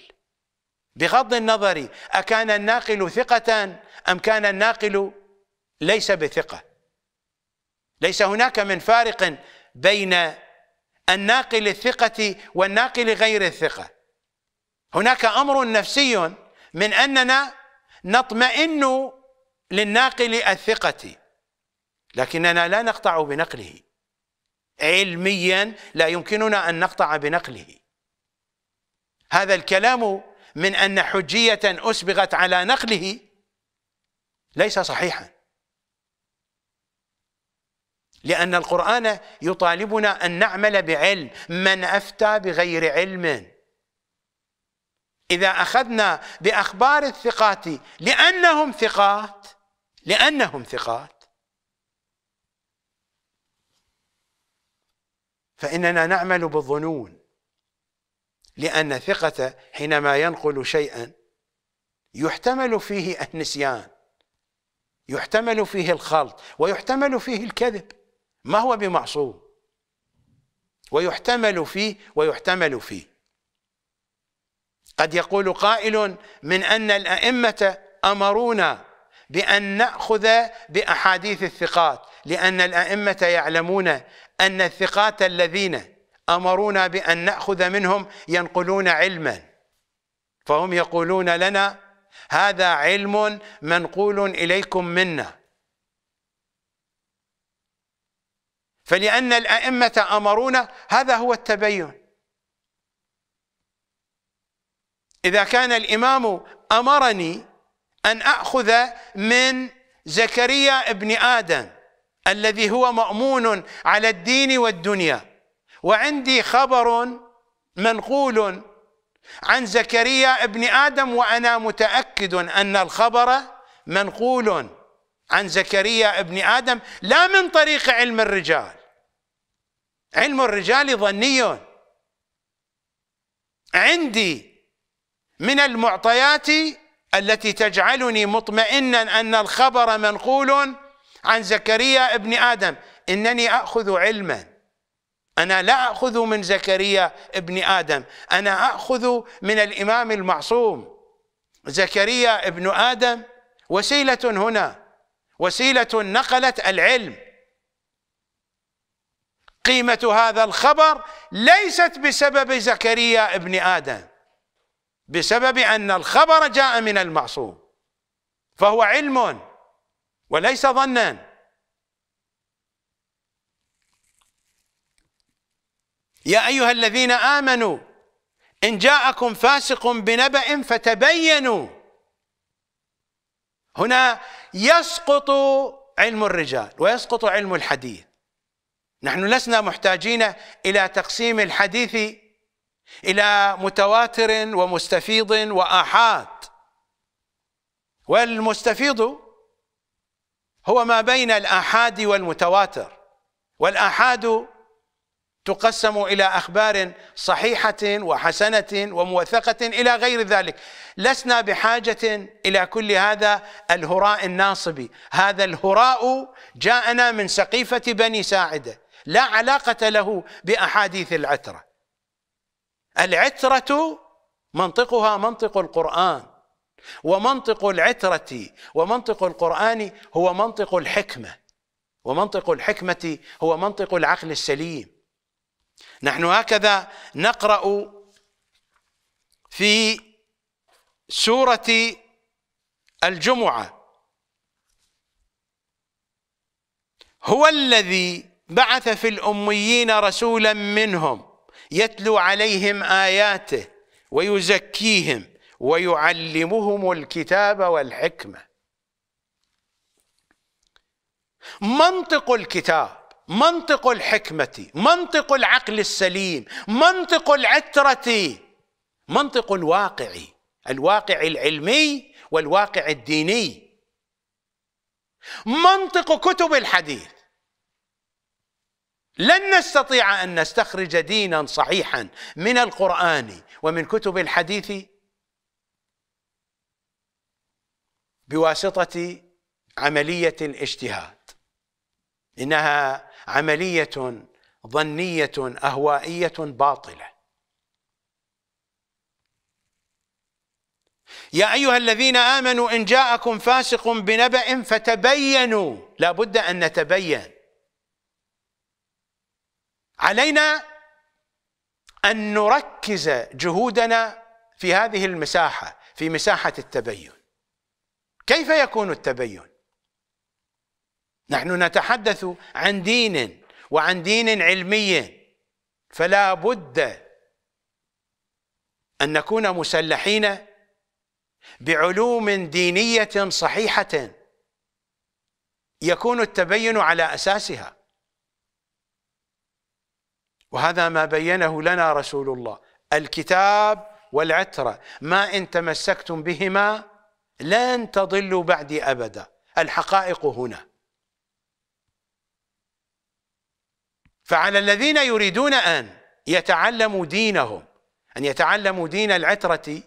[SPEAKER 1] بغض النظر أكان الناقل ثقة أم كان الناقل ليس بثقة ليس هناك من فارق بين الناقل الثقة والناقل غير الثقة هناك امر نفسي من اننا نطمئن للناقل الثقه لكننا لا نقطع بنقله علميا لا يمكننا ان نقطع بنقله هذا الكلام من ان حجيه اسبغت على نقله ليس صحيحا لان القران يطالبنا ان نعمل بعلم من افتى بغير علم إذا أخذنا بأخبار الثقات لأنهم ثقات لأنهم ثقات فإننا نعمل بالظنون لأن ثقة حينما ينقل شيئا يحتمل فيه النسيان يحتمل فيه الخلط ويحتمل فيه الكذب ما هو بمعصوم ويحتمل فيه ويحتمل فيه قد يقول قائل من أن الأئمة أمرونا بأن نأخذ بأحاديث الثقات لأن الأئمة يعلمون أن الثقات الذين أمرونا بأن نأخذ منهم ينقلون علما فهم يقولون لنا هذا علم منقول إليكم منا فلأن الأئمة أمرونا هذا هو التبين إذا كان الإمام أمرني أن أخذ من زكريا ابن آدم الذي هو مأمون على الدين والدنيا وعندي خبر منقول عن زكريا ابن آدم وأنا متأكد أن الخبر منقول عن زكريا ابن آدم لا من طريق علم الرجال علم الرجال ظني عندي من المعطيات التي تجعلني مطمئنا أن الخبر منقول عن زكريا ابن آدم إنني أخذ علما أنا لا أخذ من زكريا ابن آدم أنا أخذ من الإمام المعصوم زكريا ابن آدم وسيلة هنا وسيلة نقلت العلم قيمة هذا الخبر ليست بسبب زكريا ابن آدم بسبب أن الخبر جاء من المعصوم فهو علم وليس ظنا يا أيها الذين آمنوا إن جاءكم فاسق بنبأ فتبينوا هنا يسقط علم الرجال ويسقط علم الحديث نحن لسنا محتاجين إلى تقسيم الحديث الى متواتر ومستفيض واحاد والمستفيض هو ما بين الاحاد والمتواتر والاحاد تقسم الى اخبار صحيحه وحسنه وموثقه الى غير ذلك لسنا بحاجه الى كل هذا الهراء الناصبي هذا الهراء جاءنا من سقيفه بني ساعده لا علاقه له باحاديث العتره العترة منطقها منطق القرآن ومنطق العترة ومنطق القرآن هو منطق الحكمة ومنطق الحكمة هو منطق العقل السليم نحن هكذا نقرأ في سورة الجمعة هو الذي بعث في الأميين رسولا منهم يتلو عليهم آياته ويزكيهم ويعلمهم الكتاب والحكمة منطق الكتاب منطق الحكمة منطق العقل السليم منطق العترة منطق الواقع الواقع العلمي والواقع الديني منطق كتب الحديث لن نستطيع أن نستخرج دينا صحيحا من القرآن ومن كتب الحديث بواسطة عملية الاجتهاد إنها عملية ظنية أهوائية باطلة يا أيها الذين آمنوا إن جاءكم فاسق بنبأ فتبينوا لابد أن نتبين علينا أن نركز جهودنا في هذه المساحة في مساحة التبين كيف يكون التبين نحن نتحدث عن دين وعن دين علمي فلا بد أن نكون مسلحين بعلوم دينية صحيحة يكون التبين على أساسها وهذا ما بينه لنا رسول الله الكتاب والعترة ما إن تمسكتم بهما لن تضلوا بعدي أبدا الحقائق هنا فعلى الذين يريدون أن يتعلموا دينهم أن يتعلموا دين العترة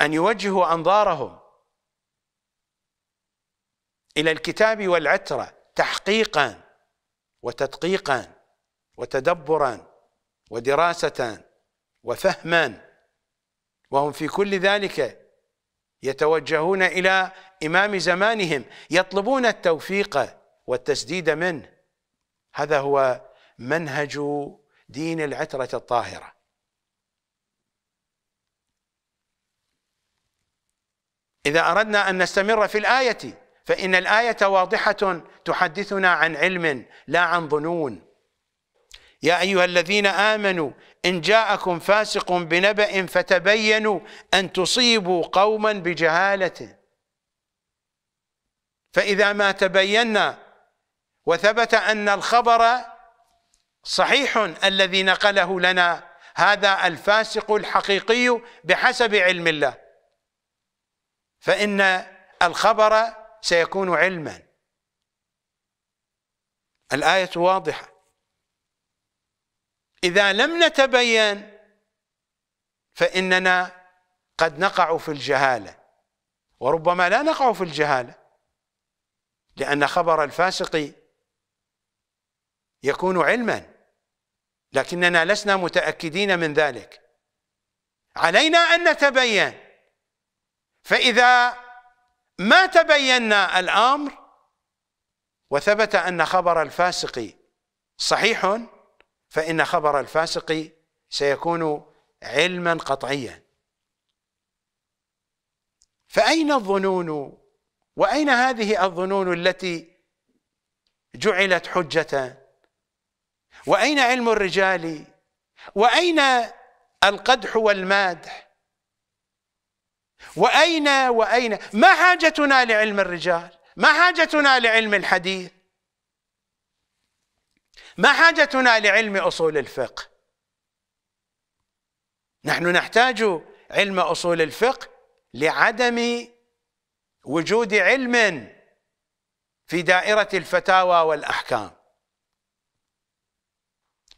[SPEAKER 1] أن يوجهوا أنظارهم إلى الكتاب والعترة تحقيقاً وتدقيقا وتدبرا ودراسة وفهما وهم في كل ذلك يتوجهون إلى إمام زمانهم يطلبون التوفيق والتسديد منه هذا هو منهج دين العترة الطاهرة إذا أردنا أن نستمر في الآية فإن الآية واضحة تحدثنا عن علم لا عن ظنون يا أيها الذين آمنوا إن جاءكم فاسق بنبأ فتبينوا أن تصيبوا قوما بجهالة فإذا ما تبينا وثبت أن الخبر صحيح الذي نقله لنا هذا الفاسق الحقيقي بحسب علم الله فإن الخبر سيكون علما الآية واضحة إذا لم نتبين فإننا قد نقع في الجهالة وربما لا نقع في الجهالة لأن خبر الفاسق يكون علما لكننا لسنا متأكدين من ذلك علينا أن نتبين فإذا ما تبينا الامر وثبت ان خبر الفاسق صحيح فان خبر الفاسق سيكون علما قطعيا فاين الظنون واين هذه الظنون التي جعلت حجه واين علم الرجال واين القدح والمادح وأين وأين ما حاجتنا لعلم الرجال ما حاجتنا لعلم الحديث ما حاجتنا لعلم أصول الفقه نحن نحتاج علم أصول الفقه لعدم وجود علم في دائرة الفتاوى والأحكام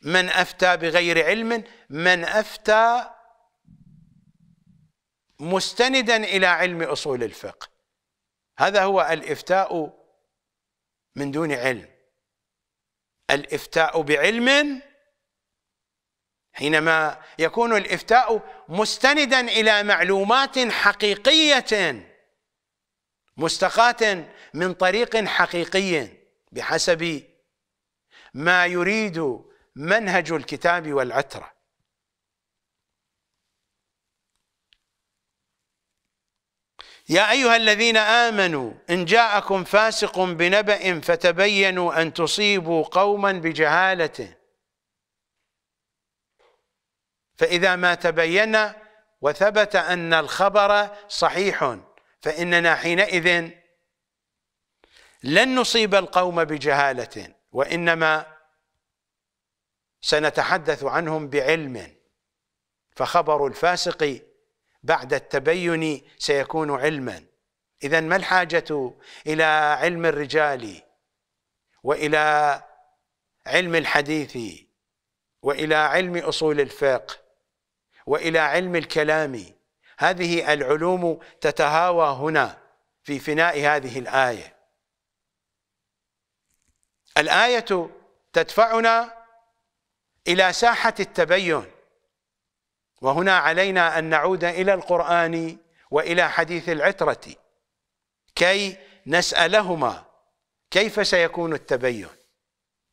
[SPEAKER 1] من أفتى بغير علم من أفتى مستندا إلى علم أصول الفقه هذا هو الإفتاء من دون علم الإفتاء بعلم حينما يكون الإفتاء مستندا إلى معلومات حقيقية مستقاة من طريق حقيقي بحسب ما يريد منهج الكتاب والعتره يا أيها الذين آمنوا إن جاءكم فاسق بنبأ فتبينوا أن تصيبوا قوما بجهالة فإذا ما تبين وثبت أن الخبر صحيح فإننا حينئذ لن نصيب القوم بجهالة وإنما سنتحدث عنهم بعلم فخبر الفاسق بعد التبين سيكون علما إذا ما الحاجة إلى علم الرجال وإلى علم الحديث وإلى علم أصول الفقه وإلى علم الكلام هذه العلوم تتهاوى هنا في فناء هذه الآية الآية تدفعنا إلى ساحة التبين وهنا علينا أن نعود إلى القرآن وإلى حديث العترة كي نسألهما كيف سيكون التبين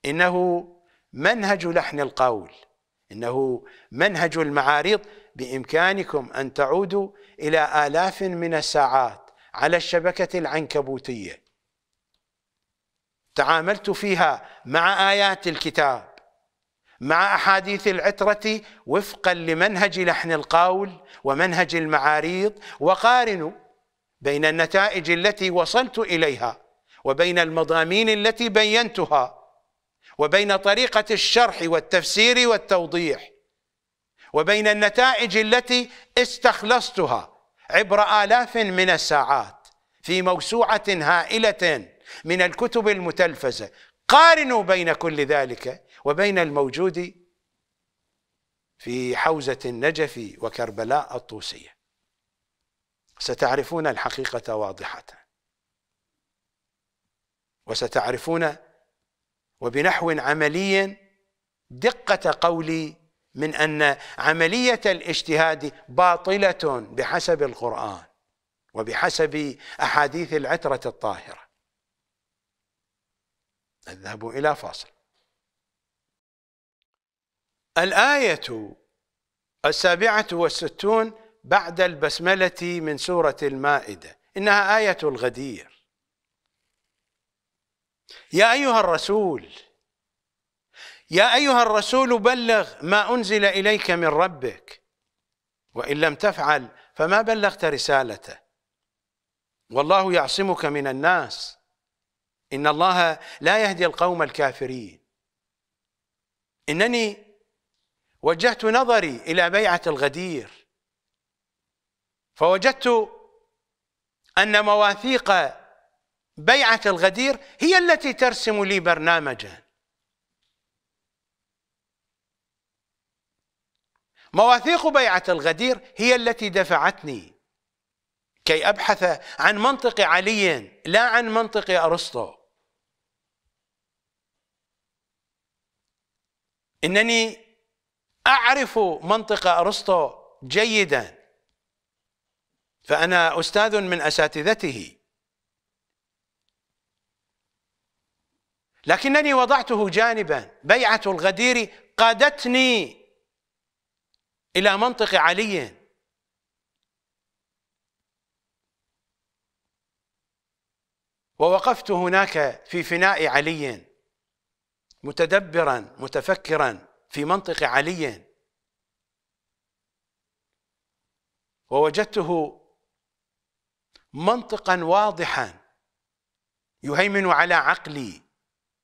[SPEAKER 1] إنه منهج لحن القول إنه منهج المعاريض بإمكانكم أن تعودوا إلى آلاف من الساعات على الشبكة العنكبوتية تعاملت فيها مع آيات الكتاب مع احاديث العتره وفقا لمنهج لحن القول ومنهج المعاريض وقارنوا بين النتائج التي وصلت اليها وبين المضامين التي بينتها وبين طريقه الشرح والتفسير والتوضيح وبين النتائج التي استخلصتها عبر آلاف من الساعات في موسوعة هائلة من الكتب المتلفزة قارنوا بين كل ذلك وبين الموجود في حوزة النجف وكربلاء الطوسية ستعرفون الحقيقة واضحة وستعرفون وبنحو عملي دقة قولي من أن عملية الاجتهاد باطلة بحسب القرآن وبحسب أحاديث العترة الطاهرة نذهب إلى فاصل الآية السابعة والستون بعد البسملة من سورة المائدة إنها آية الغدير يا أيها الرسول يا أيها الرسول بلغ ما أنزل إليك من ربك وإن لم تفعل فما بلغت رسالته والله يعصمك من الناس إن الله لا يهدي القوم الكافرين إنني وجهت نظري الى بيعه الغدير فوجدت ان مواثيق بيعه الغدير هي التي ترسم لي برنامجا مواثيق بيعه الغدير هي التي دفعتني كي ابحث عن منطق علي لا عن منطق ارسطو انني أعرف منطق أرسطو جيدا فأنا أستاذ من أساتذته لكنني وضعته جانبا بيعة الغدير قادتني إلى منطق علي ووقفت هناك في فناء علي متدبرا متفكرا في منطق علي ووجدته منطقا واضحا يهيمن على عقلي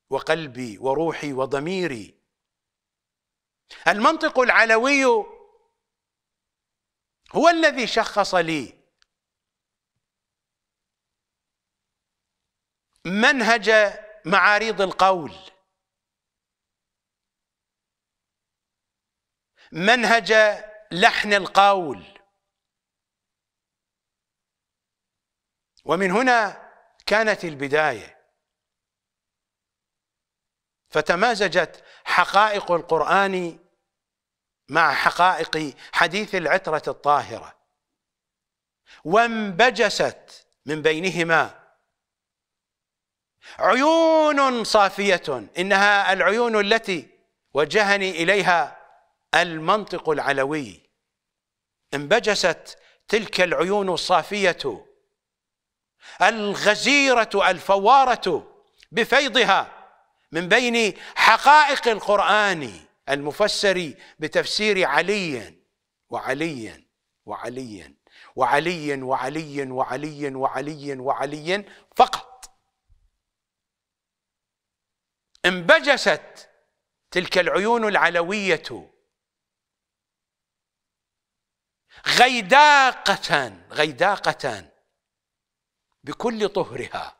[SPEAKER 1] وقلبي وروحي وضميري المنطق العلوي هو الذي شخص لي منهج معاريض القول منهج لحن القول ومن هنا كانت البدايه فتمازجت حقائق القرآن مع حقائق حديث العترة الطاهرة وانبجست من بينهما عيون صافية إنها العيون التي وجهني إليها المنطق العلوي انبجست تلك العيون الصافية الغزيرة الفوارة بفيضها من بين حقائق القرآن المفسر بتفسير علي وعلي وعلي وعلي وعلي وعلي وعلي وعلي فقط انبجست تلك العيون العلوية غيداقة غيداقة بكل طهرها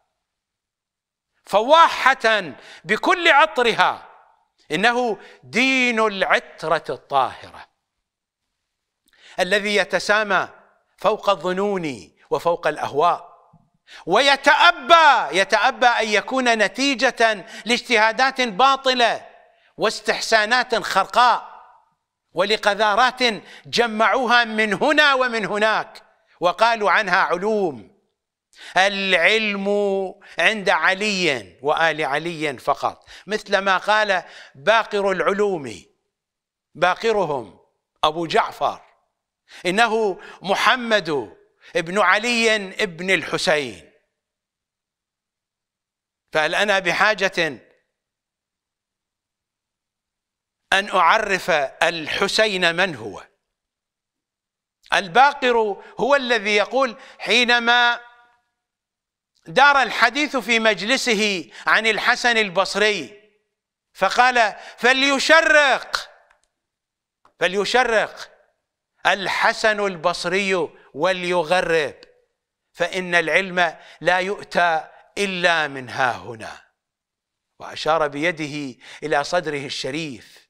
[SPEAKER 1] فواحة بكل عطرها إنه دين العترة الطاهرة الذي يتسامى فوق الظنون وفوق الأهواء ويتأبى يتأبى أن يكون نتيجة لاجتهادات باطلة واستحسانات خرقاء ولقذارات جمعوها من هنا ومن هناك وقالوا عنها علوم العلم عند علي وآل علي فقط مثل ما قال باقر العلوم باقرهم أبو جعفر إنه محمد ابن علي ابن الحسين فهل أنا بحاجة أن أعرف الحسين من هو الباقر هو الذي يقول حينما دار الحديث في مجلسه عن الحسن البصري فقال فليشرق فليشرق الحسن البصري وليغرب فإن العلم لا يؤتى إلا من ها هنا وأشار بيده إلى صدره الشريف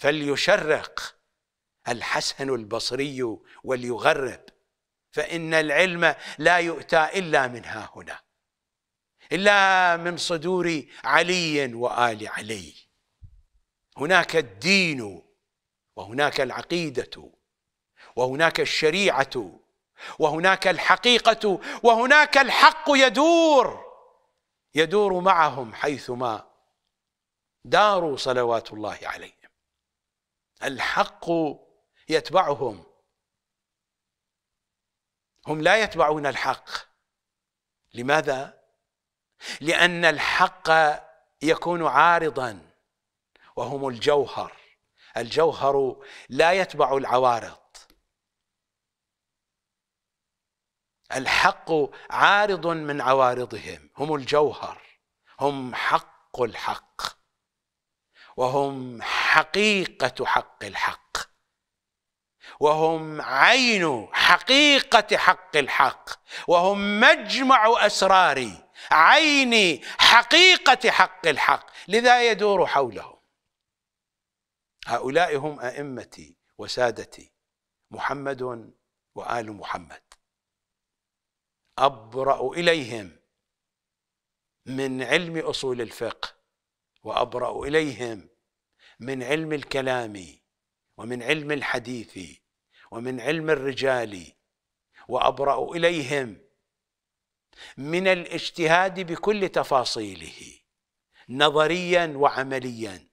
[SPEAKER 1] فليشرق الحسن البصري وليغرب فإن العلم لا يؤتى إلا من ها هنا إلا من صدور علي وآل علي هناك الدين وهناك العقيدة وهناك الشريعة وهناك الحقيقة وهناك الحق يدور يدور معهم حيثما داروا صلوات الله عليه الحق يتبعهم هم لا يتبعون الحق لماذا لان الحق يكون عارضا وهم الجوهر الجوهر لا يتبع العوارض الحق عارض من عوارضهم هم الجوهر هم حق الحق وهم حقيقه حق الحق وهم عين حقيقه حق الحق وهم مجمع اسرار عين حقيقه حق الحق لذا يدور حولهم هؤلاء هم ائمتي وسادتي محمد وال محمد ابرا اليهم من علم اصول الفقه وابرا اليهم من علم الكلام ومن علم الحديث ومن علم الرجال وابرا اليهم من الاجتهاد بكل تفاصيله نظريا وعمليا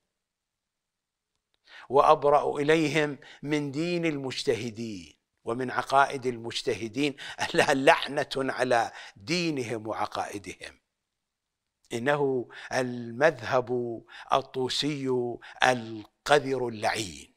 [SPEAKER 1] وابرا اليهم من دين المجتهدين ومن عقائد المجتهدين ألا لعنه على دينهم وعقائدهم انه المذهب الطوسي القذر اللعين